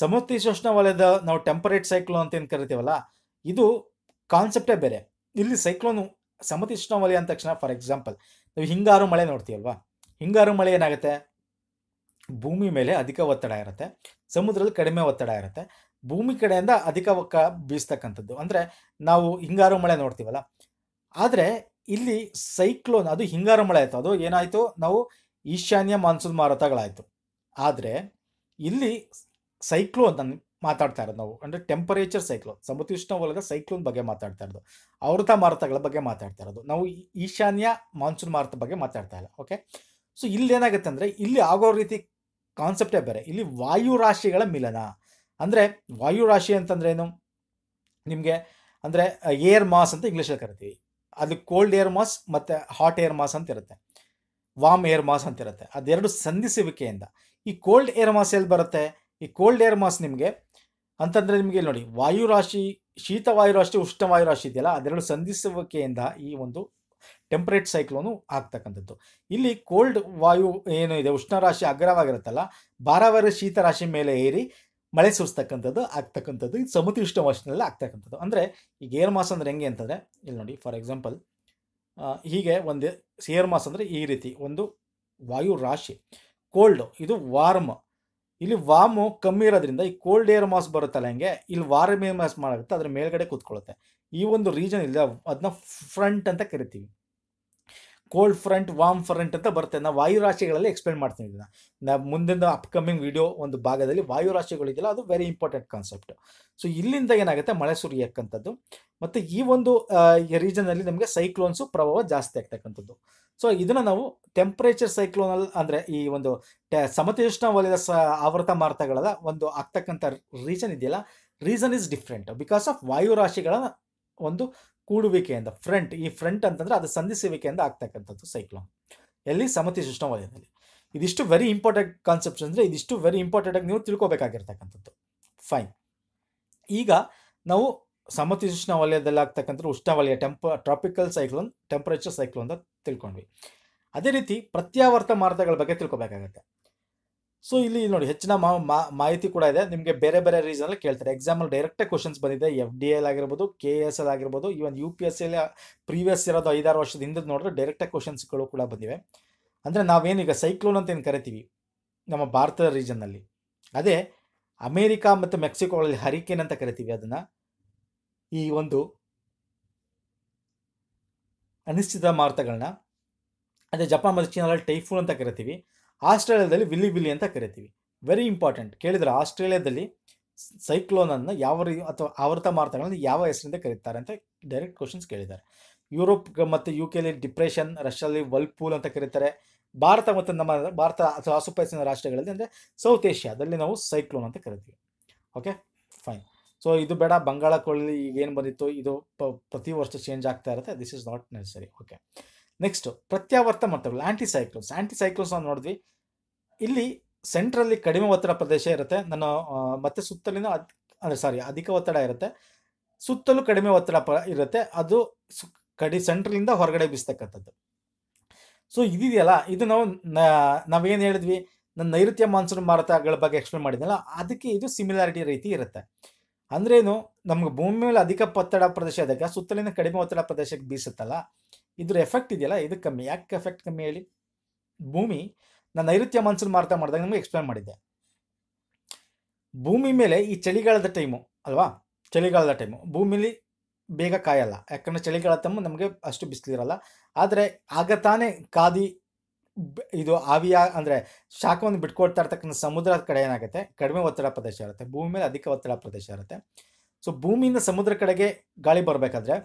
ಸಮಶೀತೋಷ್ಣ ವಲಯದ ನಾವು ಟೆಂಪರೇಟ್ ಸೈಕ್ಲೋನ್ ಅಂತ ಏನು ಕರಿತೀವಲ್ಲ ಇದು ಕಾನ್ಸೆಪ್ಟೇ ಬೇರೆ ಇಲ್ಲಿ ಸೈಕ್ಲೋನು ಸಮತಿ ಉಷ್ಣವಲಯ ಅಂದ ತಕ್ಷಣ ಫಾರ್ ಎಕ್ಸಾಂಪಲ್ ನೀವು ಹಿಂಗಾರು ಮಳೆ ನೋಡ್ತೀವಲ್ವಾ ಹಿಂಗಾರು ಮಳೆ ಏನಾಗುತ್ತೆ ಭೂಮಿ ಮೇಲೆ ಅಧಿಕ ಒತ್ತಡ ಇರುತ್ತೆ ಸಮುದ್ರದಲ್ಲಿ ಕಡಿಮೆ ಒತ್ತಡ ಇರುತ್ತೆ ಭೂಮಿ ಕಡೆಯಿಂದ ಅಧಿಕ ಒಕ್ಕ ಬೀಸ್ತಕ್ಕಂಥದ್ದು ಅಂದರೆ ನಾವು ಹಿಂಗಾರು ಮಳೆ ನೋಡ್ತೀವಲ್ಲ ಆದರೆ ಇಲ್ಲಿ ಸೈಕ್ಲೋನ್ ಅದು ಹಿಂಗಾರು ಮಳೆ ಆಯಿತು ಅದು ಏನಾಯಿತು ನಾವು ಈಶಾನ್ಯ ಮಾನ್ಸೂನ್ ಮಾರುತಗಳಾಯಿತು ಆದರೆ ಇಲ್ಲಿ ಸೈಕ್ಲೋನ್ ಮಾತಾಡ್ತಾ ಇರೋದು ನಾವು ಅಂದರೆ ಟೆಂಪರೇಚರ್ ಸೈಕ್ಲೋನ್ ಸಮತೋಷ್ಣ ವಲಯದ ಸೈಕ್ಲೋನ್ ಬಗ್ಗೆ ಮಾತಾಡ್ತಾ ಇರೋದು ಅವೃತ ಮಾರುತಗಳ ಬಗ್ಗೆ ಮಾತಾಡ್ತಾ ಇರೋದು ನಾವು ಈಶಾನ್ಯ ಮಾನ್ಸೂನ್ ಮಾರುತ ಬಗ್ಗೆ ಮಾತಾಡ್ತಾ ಇಲ್ಲ ಓಕೆ ಸೊ ಇಲ್ಲಿ ಏನಾಗುತ್ತೆ ಅಂದರೆ ಇಲ್ಲಿ ಆಗೋ ರೀತಿ ಕಾನ್ಸೆಪ್ಟೇ ಬೇರೆ ಇಲ್ಲಿ ವಾಯು ರಾಶಿಗಳ ಮಿಲನ ಅಂದರೆ ವಾಯು ರಾಶಿ ಅಂತಂದ್ರೆ ಏನು ನಿಮಗೆ ಅಂದರೆ ಏರ್ ಮಾಸ್ ಅಂತ ಇಂಗ್ಲೀಷಲ್ಲಿ ಕರಿತೀವಿ ಅದು ಕೋಲ್ಡ್ ಏರ್ ಮಾಸ್ ಮತ್ತು ಹಾಟ್ ಏರ್ ಮಾಸ್ ಅಂತ ಇರುತ್ತೆ ವಾಮ್ ಏರ್ ಮಾಸ್ ಅಂತ ಇರುತ್ತೆ ಅದೆರಡು ಸಂಧಿಸುವಿಕೆಯಿಂದ ಈ ಕೋಲ್ಡ್ ಏರ್ ಮಾಸ್ ಎಲ್ಲಿ ಬರುತ್ತೆ ಈ ಕೋಲ್ಡ್ ಏರ್ ಮಾಸ್ ನಿಮಗೆ ಅಂತಂದರೆ ನಿಮಗೆ ಇಲ್ಲಿ ನೋಡಿ ರಾಶಿ ಶೀತ ರಾಶಿ ಉಷ್ಣ ರಾಶಿ ಇದೆಯಲ್ಲ ಅದೆರಡು ಸಂಧಿಸುವಿಕೆಯಿಂದ ಈ ಒಂದು ಟೆಂಪ್ರೇಟ್ ಸೈಕ್ಲೋನು ಆಗ್ತಕ್ಕಂಥದ್ದು ಇಲ್ಲಿ ಕೋಲ್ಡ್ ವಾಯು ಏನು ಇದೆ ಉಷ್ಣ ರಾಶಿ ಅಗ್ರವಾಗಿರುತ್ತಲ್ಲ ಬಾರಾವಾರ ಶೀತ ರಾಶಿ ಮೇಲೆ ಏರಿ ಮಳೆ ಸುರಿಸ್ತಕ್ಕಂಥದ್ದು ಆಗ್ತಕ್ಕಂಥದ್ದು ಇದು ಸಮುದ್ರ ಉಷ್ಣ ವಾಶಿನಲ್ಲಿ ಆಗ್ತಕ್ಕಂಥದ್ದು ಅಂದರೆ ಈಗ ಏರ್ ಮಾಸ ಅಂದರೆ ಹೆಂಗೆ ಅಂತಂದರೆ ಇಲ್ಲಿ ನೋಡಿ ಫಾರ್ ಎಕ್ಸಾಂಪಲ್ ಹೀಗೆ ಒಂದು ಏರ್ ಮಾಸ ಅಂದರೆ ಈ ರೀತಿ ಒಂದು ವಾಯು ರಾಶಿ ಕೋಲ್ಡ್ ಇದು ವಾರ್ಮ್ ಇಲ್ಲಿ ವಾಮು ಕಮ್ಮಿ ಇರೋದ್ರಿಂದ ಈ ಕೋಲ್ಡ್ ಏರ್ ಮಾಸ್ ಬರುತ್ತಲ್ಲ ಹಂಗೆ ಇಲ್ಲಿ ವಾರ್ಮ್ ಏರ್ ಮಾಸ್ ಮಾಡುತ್ತೆ ಅದ್ರ ಮೇಲ್ಗಡೆ ಕೂತ್ಕೊಳ್ಳುತ್ತೆ ಈ ಒಂದು ರೀಜನ್ ಇಲ್ಲ ಅದನ್ನ ಫ್ರಂಟ್ ಅಂತ ಕರಿತೀವಿ ಕೋಲ್ಡ್ ಫ್ರಂಟ್ ವಾಮ್ ಫ್ರಂಟ್ ಅಂತ ಬರುತ್ತೆ ನಾವು ವಾಯು ರಾಶಿಗಳಲ್ಲಿ ಎಕ್ಸ್ಪ್ಲೇನ್ ಮಾಡ್ತೀನಿ ಇದನ್ನು ನಾ ಮುಂದಿನ ಅಪ್ಕಮಿಂಗ್ ವಿಡಿಯೋ ಒಂದು ಭಾಗದಲ್ಲಿ ವಾಯು ರಾಶಿಗಳಿದೆಯಲ್ಲ ಅದು ವೆರಿ ಇಂಪಾರ್ಟೆಂಟ್ ಕಾನ್ಸೆಪ್ಟ್ ಸೊ ಇಲ್ಲಿಂದ ಏನಾಗುತ್ತೆ ಮಳೆ ಸುರಿಯಕ್ಕಂಥದ್ದು ಮತ್ತು ಈ ಒಂದು ರೀಜನಲ್ಲಿ ನಮಗೆ ಸೈಕ್ಲೋನ್ಸು ಪ್ರಭಾವ ಜಾಸ್ತಿ ಆಗ್ತಕ್ಕಂಥದ್ದು ಸೊ ಇದನ್ನು ನಾವು ಟೆಂಪ್ರೇಚರ್ ಸೈಕ್ಲೋನಲ್ ಅಂದರೆ ಈ ಒಂದು ಟೆ ಸಮತೀಷ್ಣ ವಲಯದ ಸ ಆವೃತ ಮಾರ್ತಗಳಲ್ಲ ಒಂದು ಆಗ್ತಕ್ಕಂಥ ರೀಸನ್ ಇದೆಯಲ್ಲ reason is different because of ವಾಯು ರಾಶಿಗಳ ಒಂದು ಕೂಡುವಿಕೆಯಿಂದ ಫ್ರಂಟ್ ಈ ಫ್ರಂಟ್ ಅಂತಂದ್ರೆ ಅದು ಸಂಧಿಸುವಿಕೆಯಿಂದ ಆಗ್ತಕ್ಕಂಥದ್ದು ಸೈಕ್ಲೋನ್ ಎಲ್ಲಿ ಸಮತಿ ಸಿಸ್ಟಮ್ ವಲಯದಲ್ಲಿ ಇದಿಷ್ಟು ವೆರಿ ಇಂಪಾರ್ಟೆಂಟ್ ಕಾನ್ಸೆಪ್ಟ್ಸ್ ಅಂದರೆ ಇದಿಷ್ಟು ವೆರಿ ಇಂಪಾರ್ಟೆಂಟ್ ಆಗಿ ನೀವು ತಿಳ್ಕೊಬೇಕಾಗಿರ್ತಕ್ಕಂಥದ್ದು ಫೈನ್ ಈಗ ನಾವು ಸಿಸ್ಟಮ್ ವಲಯದಲ್ಲಿ ಆಗ್ತಕ್ಕಂಥ ಉಷ್ಣವಲಯ temp tropical cyclone temperature cyclone ಅಂತ ತಿಳ್ಕೊಂಡ್ವಿ ಅದೇ ರೀತಿ ಪ್ರತ್ಯಾವರ್ತ ಮಾರ್ಗಗಳ ಬಗ್ಗೆ ತಿಳ್ಕೊಬೇಕಾಗತ್ತೆ ಸೊ ಇಲ್ಲಿ ನೋಡಿ ಹೆಚ್ಚಿನ ಮಾಹಿತಿ ಕೂಡ ಇದೆ ನಿಮಗೆ ಬೇರೆ ಬೇರೆ ಅಲ್ಲಿ ಕೇಳ್ತಾರೆ ಎಕ್ಸಾಂಪಲ್ ಡೈರೆಕ್ಟೇ ಕ್ವಶನ್ಸ್ ಬಂದಿದೆ ಎಫ್ ಡಿ ಎಲ್ ಆಗಿರ್ಬೋದು ಕೆ ಎಸ್ ಎಲ್ ಆಗಿರ್ಬೋದು even U P S L previous ಇರೋದು ಐದಾರು ವರ್ಷದ ಹಿಂದೆ ನೋಡಿದ್ರೆ ಡೈರೆಕ್ಟೇ ಕ್ವಶನ್ಸ್ಗಳು ಕೂಡ ಬಂದಿವೆ ಅಂದರೆ ನಾವೇನೀಗ ಸೈಕ್ಲೋನ್ ಅಂತ ಏನು ಕರಿತೀವಿ ನಮ್ಮ ಭಾರತದ ರೀಜನ್ನಲ್ಲಿ ಅದೇ ಅಮೇರಿಕಾ ಮತ್ತು ಮೆಕ್ಸಿಕೋಗಳಲ್ಲಿ ಹರಿಕೇನ್ ಅಂತ ಕರಿತೀವಿ ಅದನ್ನು ಈ ಒಂದು ಅನಿಶ್ಚಿತ ಮಾರುತಗಳನ್ನ ಅದೇ ಜಪಾನ್ ಮತ್ತು ಚೀನಾದಲ್ಲಿ ಟೈಫೂನ್ ಅಂತ ಕರಿತೀವಿ ಆಸ್ಟ್ರೇಲಿಯಾದಲ್ಲಿ ವಿಲ್ಲಿ ವಿಲ್ಲಿ ಅಂತ ಕರಿತೀವಿ ವೆರಿ ಇಂಪಾರ್ಟೆಂಟ್ ಕೇಳಿದ್ರೆ ಆಸ್ಟ್ರೇಲಿಯಾದಲ್ಲಿ ಸೈಕ್ಲೋನನ್ನು ಯಾವ ರೀ ಅಥವಾ ಆವೃತ ಮಾರುತಗಳನ್ನು ಯಾವ ಹೆಸರಿಂದ ಕರೀತಾರೆ ಅಂತ ಡೈರೆಕ್ಟ್ ಕ್ವಶನ್ಸ್ ಕೇಳಿದ್ದಾರೆ ಯುರೋಪ್ ಮತ್ತು ಯು ಕೆಲಿ ಡಿಪ್ರೆಷನ್ ರಷ್ಯಾದಲ್ಲಿ ವಲ್ಪೂಲ್ ಅಂತ ಕರೀತಾರೆ ಭಾರತ ಮತ್ತು ನಮ್ಮ ಭಾರತ ಅಥವಾ ಆಸುಪಾಸಿನ ರಾಷ್ಟ್ರಗಳಲ್ಲಿ ಅಂದರೆ ಸೌತ್ ಏಷ್ಯಾದಲ್ಲಿ ನಾವು ಸೈಕ್ಲೋನ್ ಅಂತ ಕರಿತೀವಿ ಓಕೆ ಫೈನ್ ಸೊ ಇದು ಬೇಡ ಬಂಗಾಳ ಈಗ ಈಗೇನು ಬಂದಿತ್ತು ಇದು ಪ್ರತಿ ವರ್ಷ ಚೇಂಜ್ ಆಗ್ತಾ ಇರುತ್ತೆ this is not necessary okay next ಪ್ರತ್ಯಾವರ್ತ ಮರ್ತಗಳು ಆ್ಯಂಟಿಸೈಕ್ಲೋನ್ಸ್ ಆ್ಯಂಟಿಸೈಕ್ಲೋನ್ಸ್ ನಾವು ನೋಡಿದ್ವಿ ಇಲ್ಲಿ ಸೆಂಟ್ರಲ್ಲಿ ಕಡಿಮೆ ಒತ್ತಡ ಪ್ರದೇಶ ಇರುತ್ತೆ ನನ್ನ ಮತ್ತೆ ಸುತ್ತಲಿನ ಅಂದರೆ ಸಾರಿ ಅಧಿಕ ಒತ್ತಡ ಇರುತ್ತೆ ಸುತ್ತಲೂ ಕಡಿಮೆ ಒತ್ತಡ ಇರುತ್ತೆ ಅದು ಕಡಿ ಸೆಂಟ್ರಲಿಂದ ಹೊರಗಡೆ ಬೀಸ್ತಕ್ಕಂಥದ್ದು ಸೊ ಇದಿದೆಯಲ್ಲ ಇದು ನಾವು ನಾವೇನು ಹೇಳಿದ್ವಿ ನನ್ನ ನೈಋತ್ಯ ಮಾನ್ಸೂನ್ ಮಾರುತಗಳ ಬಗ್ಗೆ ಎಕ್ಸ್ಪ್ಲೇನ್ ಮಾಡಿದ್ನಲ್ಲ ಅದಕ್ಕೆ ಇದು ಸಿಮಿಲಾರಿಟಿ ರೀತಿ ಇರುತ್ತೆ ಅಂದ್ರೇನು ನಮ್ಗೆ ಭೂಮಿ ಮೇಲೆ ಅಧಿಕ ಒತ್ತಡ ಪ್ರದೇಶ ಇದ್ದಾಗ ಸುತ್ತಲಿನ ಕಡಿಮೆ ಒತ್ತಡ ಪ್ರದೇಶಕ್ಕೆ ಬೀಸುತ್ತಲ್ಲ ಇದ್ರ ಎಫೆಕ್ಟ್ ಇದೆಯಲ್ಲ ಇದು ಕಮ್ಮಿ ಯಾಕೆ ಎಫೆಕ್ಟ್ ಕಮ್ಮಿ ಹೇಳಿ ಭೂಮಿ ನಾನು ನೈಋತ್ಯ ಮಾನ್ಸೂನ್ ಮಾರ್ತಾ ಮಾಡಿದಾಗ ನಿಮಗೆ ಎಕ್ಸ್ಪ್ಲೇನ್ ಮಾಡಿದ್ದೆ ಭೂಮಿ ಮೇಲೆ ಈ ಚಳಿಗಾಲದ ಟೈಮು ಅಲ್ವಾ ಚಳಿಗಾಲದ ಟೈಮು ಭೂಮಿಲಿ ಬೇಗ ಕಾಯಲ್ಲ ಯಾಕಂದರೆ ಚಳಿಗಾಲ ತಮ್ಮ ನಮಗೆ ಅಷ್ಟು ಬಿಸಿಲಿರಲ್ಲ ಆದರೆ ಆಗ ತಾನೇ ಕಾದಿ ಇದು ಆವಿಯ ಅಂದರೆ ಶಾಖವನ್ನು ಬಿಟ್ಕೊಡ್ತಾ ಇರ್ತಕ್ಕಂಥ ಸಮುದ್ರದ ಕಡೆ ಏನಾಗುತ್ತೆ ಕಡಿಮೆ ಒತ್ತಡ ಪ್ರದೇಶ ಇರುತ್ತೆ ಭೂಮಿ ಮೇಲೆ ಅಧಿಕ ಒತ್ತಡ ಪ್ರದೇಶ ಇರುತ್ತೆ ಸೊ ಭೂಮಿಯಿಂದ ಸಮುದ್ರ ಕಡೆಗೆ ಗಾಳಿ ಬರಬೇಕಾದ್ರೆ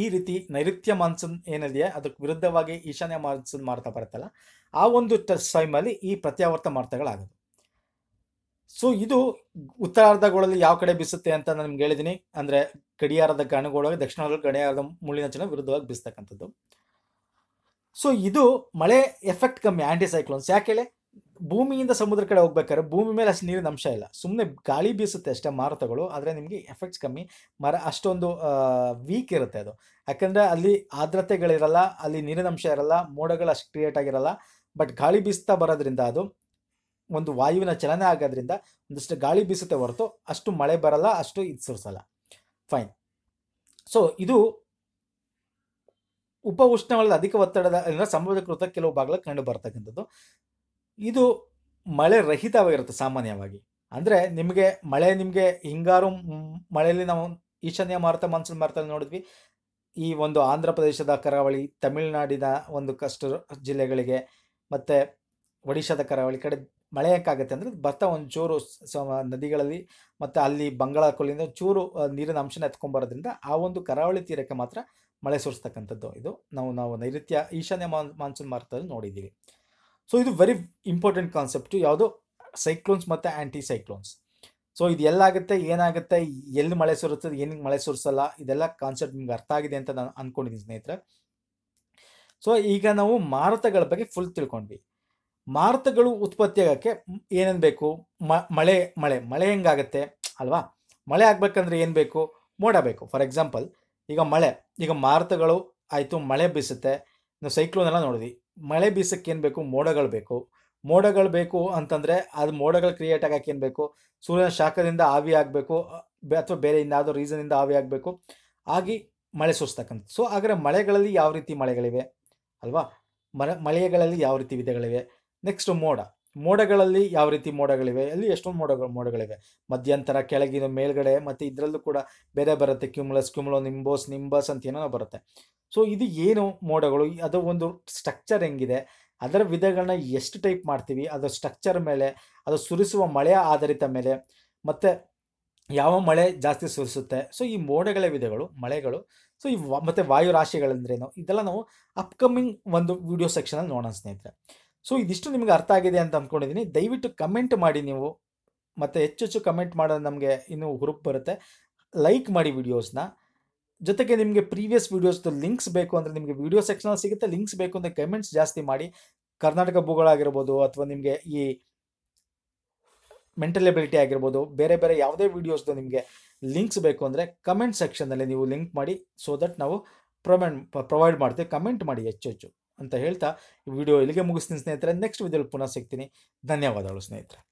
ಈ ರೀತಿ ನೈಋತ್ಯ ಮಾನ್ಸೂನ್ ಏನಿದೆಯಾ ಅದಕ್ಕೆ ವಿರುದ್ಧವಾಗಿ ಈಶಾನ್ಯ ಮಾನ್ಸೂನ್ ಮಾಡ್ತಾ ಬರುತ್ತಲ್ಲ ಆ ಒಂದು ಟೈಮಲ್ಲಿ ಈ ಪ್ರತ್ಯಾವರ್ತ ಮಾರ್ತಗಳಾಗೋದು ಸೊ ಇದು ಉತ್ತರಾರ್ಧಗಳಲ್ಲಿ ಯಾವ ಕಡೆ ಬೀಸುತ್ತೆ ಅಂತ ನಾನು ನಿಮ್ಗೆ ಹೇಳಿದ್ದೀನಿ ಅಂದರೆ ಗಡಿಯಾರದ ಗಣಗಳಾಗಿ ದಕ್ಷಿಣಾರ್ಧ ಗಡಿಯಾರದ ಮುಳ್ಳಿನ ವಿರುದ್ಧವಾಗಿ ಬೀಸ್ತಕ್ಕಂಥದ್ದು ಸೊ ಇದು ಮಳೆ ಎಫೆಕ್ಟ್ ಕಮ್ಮಿ ಆ್ಯಂಟಿಸೈಕ್ಲೋನ್ಸ್ ಯಾಕೆ ಹೇಳಿ ಭೂಮಿಯಿಂದ ಸಮುದ್ರ ಕಡೆ ಹೋಗ್ಬೇಕಾದ್ರೆ ಭೂಮಿ ಮೇಲೆ ಅಷ್ಟು ನೀರಿನ ಅಂಶ ಇಲ್ಲ ಸುಮ್ಮನೆ ಗಾಳಿ ಬೀಸುತ್ತೆ ಅಷ್ಟೇ ಮಾರುತಗಳು ಆದರೆ ನಿಮಗೆ ಎಫೆಕ್ಟ್ಸ್ ಕಮ್ಮಿ ಮರ ಅಷ್ಟೊಂದು ವೀಕ್ ಇರುತ್ತೆ ಅದು ಯಾಕಂದರೆ ಅಲ್ಲಿ ಆರ್ದ್ರತೆಗಳಿರಲ್ಲ ಅಲ್ಲಿ ನೀರಿನ ಅಂಶ ಇರಲ್ಲ ಮೋಡಗಳು ಅಷ್ಟು ಕ್ರಿಯೇಟ್ ಆಗಿರಲ್ಲ ಬಟ್ ಗಾಳಿ ಬೀಸ್ತಾ ಬರೋದ್ರಿಂದ ಅದು ಒಂದು ವಾಯುವಿನ ಚಲನೆ ಆಗೋದ್ರಿಂದ ಒಂದಷ್ಟು ಗಾಳಿ ಬೀಸುತ್ತೆ ಹೊರತು ಅಷ್ಟು ಮಳೆ ಬರಲ್ಲ ಅಷ್ಟು ಇದು ಸುರಿಸಲ್ಲ ಫೈನ್ ಸೊ ಇದು ಉಪ ಉಷ್ಣವಲಯದ ಅಧಿಕ ಒತ್ತಡದ ಸಮುದ್ರಕೃತ ಕೆಲವು ಭಾಗಗಳಲ್ಲಿ ಕಂಡು ಬರ್ತಕ್ಕಂಥದ್ದು ಇದು ಮಳೆ ರಹಿತವಾಗಿರುತ್ತೆ ಸಾಮಾನ್ಯವಾಗಿ ಅಂದರೆ ನಿಮಗೆ ಮಳೆ ನಿಮಗೆ ಹಿಂಗಾರು ಮಳೆಯಲ್ಲಿ ನಾವು ಈಶಾನ್ಯ ಮಾರುತ ಮಾನ್ಸೂನ್ ಮಾರುತ ನೋಡಿದ್ವಿ ಈ ಒಂದು ಆಂಧ್ರ ಪ್ರದೇಶದ ಕರಾವಳಿ ತಮಿಳುನಾಡಿನ ಒಂದು ಕಷ್ಟ ಜಿಲ್ಲೆಗಳಿಗೆ ಮತ್ತು ಒಡಿಶಾದ ಕರಾವಳಿ ಕಡೆ ಮಳೆ ಯಾಕಾಗುತ್ತೆ ಅಂದರೆ ಬರ್ತಾ ಒಂದು ಚೂರು ನದಿಗಳಲ್ಲಿ ಮತ್ತು ಅಲ್ಲಿ ಬಂಗಾಳ ಕೊಲ್ಲಿಂದ ಚೂರು ನೀರಿನ ಅಂಶನ ಬರೋದ್ರಿಂದ ಆ ಒಂದು ಕರಾವಳಿ ತೀರಕ್ಕೆ ಮಾತ್ರ ಮಳೆ ಸುರಿಸ್ತಕ್ಕಂಥದ್ದು ಇದು ನಾವು ನಾವು ನೈಋತ್ಯ ಈಶಾನ್ಯ ಮಾನ್ಸೂನ್ ಮಾರುತದಲ್ಲಿ ನೋಡಿದ್ದೀವಿ ಸೊ ಇದು ವೆರಿ ಇಂಪಾರ್ಟೆಂಟ್ ಕಾನ್ಸೆಪ್ಟು ಯಾವುದು ಸೈಕ್ಲೋನ್ಸ್ ಮತ್ತು ಆ್ಯಂಟಿ ಸೈಕ್ಲೋನ್ಸ್ ಸೊ ಇದು ಎಲ್ಲಾಗುತ್ತೆ ಏನಾಗುತ್ತೆ ಎಲ್ಲಿ ಮಳೆ ಸುರುತ್ತದೆ ಏನಿಗೆ ಮಳೆ ಸುರಿಸಲ್ಲ ಇದೆಲ್ಲ ಕಾನ್ಸೆಪ್ಟ್ ನಿಮ್ಗೆ ಅರ್ಥ ಆಗಿದೆ ಅಂತ ನಾನು ಅಂದ್ಕೊಂಡಿದ್ದೀನಿ ಸ್ನೇಹಿತರೆ ಸೊ ಈಗ ನಾವು ಮಾರುತಗಳ ಬಗ್ಗೆ ಫುಲ್ ತಿಳ್ಕೊಂಡ್ವಿ ಮಾರುತಗಳು ಉತ್ಪತ್ತಿಯಾಗಕ್ಕೆ ಏನೇನು ಬೇಕು ಮಳೆ ಮಳೆ ಮಳೆ ಹೆಂಗಾಗತ್ತೆ ಅಲ್ವಾ ಮಳೆ ಆಗ್ಬೇಕಂದ್ರೆ ಏನು ಬೇಕು ಮೋಡ ಬೇಕು ಫಾರ್ ಎಕ್ಸಾಂಪಲ್ ಈಗ ಮಳೆ ಈಗ ಮಾರುತಗಳು ಆಯಿತು ಮಳೆ ಬೀಸುತ್ತೆ ನಾವು ಸೈಕ್ಲೋನ್ ಎಲ್ಲ ನೋಡಿದ್ವಿ ಮಳೆ ಬೀಸಕ್ಕೆ ಬೇಕು ಮೋಡಗಳು ಬೇಕು ಮೋಡಗಳು ಬೇಕು ಅಂತಂದರೆ ಅದು ಮೋಡಗಳು ಕ್ರಿಯೇಟ್ ಆಗೋಕ್ಕೇನು ಏನು ಬೇಕು ಸೂರ್ಯನ ಶಾಖದಿಂದ ಆವಿ ಆಗಬೇಕು ಅಥವಾ ಬೇರೆ ಇನ್ಯಾವುದೋ ರೀಸನಿಂದ ಆವಿ ಆಗಬೇಕು ಆಗಿ ಮಳೆ ಸೂಸ್ತಕ್ಕಂಥ ಸೊ ಆದರೆ ಮಳೆಗಳಲ್ಲಿ ಯಾವ ರೀತಿ ಮಳೆಗಳಿವೆ ಅಲ್ವಾ ಮರ ಮಳೆಗಳಲ್ಲಿ ಯಾವ ರೀತಿ ವಿಧಗಳಿವೆ ನೆಕ್ಸ್ಟ್ ಮೋಡ ಮೋಡಗಳಲ್ಲಿ ಯಾವ ರೀತಿ ಮೋಡಗಳಿವೆ ಅಲ್ಲಿ ಎಷ್ಟೊಂದು ಮೋಡಗಳು ಮೋಡಗಳಿವೆ ಮಧ್ಯಂತರ ಕೆಳಗಿನ ಮೇಲ್ಗಡೆ ಮತ್ತು ಇದರಲ್ಲೂ ಕೂಡ ಬೇರೆ ಬರುತ್ತೆ ಕ್ಯುಮುಲಸ್ ಕ್ಯುಮ್ಲೋ ನಿಂಬೋಸ್ ನಿಂಬಸ್ ಅಂತ ಏನೋ ಬರುತ್ತೆ ಸೊ ಇದು ಏನು ಮೋಡಗಳು ಅದು ಒಂದು ಸ್ಟ್ರಕ್ಚರ್ ಹೆಂಗಿದೆ ಅದರ ವಿಧಗಳನ್ನ ಎಷ್ಟು ಟೈಪ್ ಮಾಡ್ತೀವಿ ಅದರ ಸ್ಟ್ರಕ್ಚರ್ ಮೇಲೆ ಅದು ಸುರಿಸುವ ಮಳೆಯ ಆಧಾರಿತ ಮೇಲೆ ಮತ್ತು ಯಾವ ಮಳೆ ಜಾಸ್ತಿ ಸುರಿಸುತ್ತೆ ಸೊ ಈ ಮೋಡಗಳ ವಿಧಗಳು ಮಳೆಗಳು ಸೊ ಈ ಮತ್ತು ವಾಯು ರಾಶಿಗಳಂದ್ರೇನು ಇದೆಲ್ಲ ನಾವು ಅಪ್ಕಮಿಂಗ್ ಒಂದು ವಿಡಿಯೋ ಸೆಕ್ಷನಲ್ಲಿ ನೋಡೋಣ ಸ್ನೇಹಿತರೆ ಸೊ ಇದಿಷ್ಟು ನಿಮಗೆ ಅರ್ಥ ಆಗಿದೆ ಅಂತ ಅಂದ್ಕೊಂಡಿದ್ದೀನಿ ದಯವಿಟ್ಟು ಕಮೆಂಟ್ ಮಾಡಿ ನೀವು ಮತ್ತು ಹೆಚ್ಚು ಹೆಚ್ಚು ಕಮೆಂಟ್ ಮಾಡೋದು ನಮಗೆ ಇನ್ನೂ ಹುರುಪು ಬರುತ್ತೆ ಲೈಕ್ ಮಾಡಿ ವೀಡಿಯೋಸ್ನ ಜೊತೆಗೆ ನಿಮಗೆ ಪ್ರೀವಿಯಸ್ ವೀಡಿಯೋಸ್ದು ಲಿಂಕ್ಸ್ ಬೇಕು ಅಂದರೆ ನಿಮಗೆ ವಿಡಿಯೋ ಸೆಕ್ಷನಲ್ಲಿ ಸಿಗುತ್ತೆ ಲಿಂಕ್ಸ್ ಬೇಕು ಅಂದರೆ ಕಮೆಂಟ್ಸ್ ಜಾಸ್ತಿ ಮಾಡಿ ಕರ್ನಾಟಕ ಭೂಗಳಾಗಿರ್ಬೋದು ಅಥವಾ ನಿಮಗೆ ಈ ಮೆಂಟಲ್ ಎಬಿಲಿಟಿ ಆಗಿರ್ಬೋದು ಬೇರೆ ಬೇರೆ ಯಾವುದೇ ವೀಡಿಯೋಸ್ದು ನಿಮಗೆ ಲಿಂಕ್ಸ್ ಬೇಕು ಅಂದರೆ ಕಮೆಂಟ್ ಸೆಕ್ಷನ್ನಲ್ಲಿ ನೀವು ಲಿಂಕ್ ಮಾಡಿ ಸೊ ದಟ್ ನಾವು ಪ್ರೊಮೆಂಟ್ ಪ್ರೊವೈಡ್ ಮಾಡ್ತೀವಿ ಕಮೆಂಟ್ ಮಾಡಿ ಹೆಚ್ಚು ಹೆಚ್ಚು ಅಂತ ಹೇಳ್ತಾ ಈ ವಿಡಿಯೋ ಇಲ್ಲಿಗೆ ಮುಗಿಸ್ತೀನಿ ಸ್ನೇಹಿತರೆ ನೆಕ್ಸ್ಟ್ ವಿಡಿಯೋಲಿ ಪುನಃ ಸಿಗ್ತೀನಿ ಧನ್ಯವಾದಗಳು ಸ್ನೇಹಿತರೆ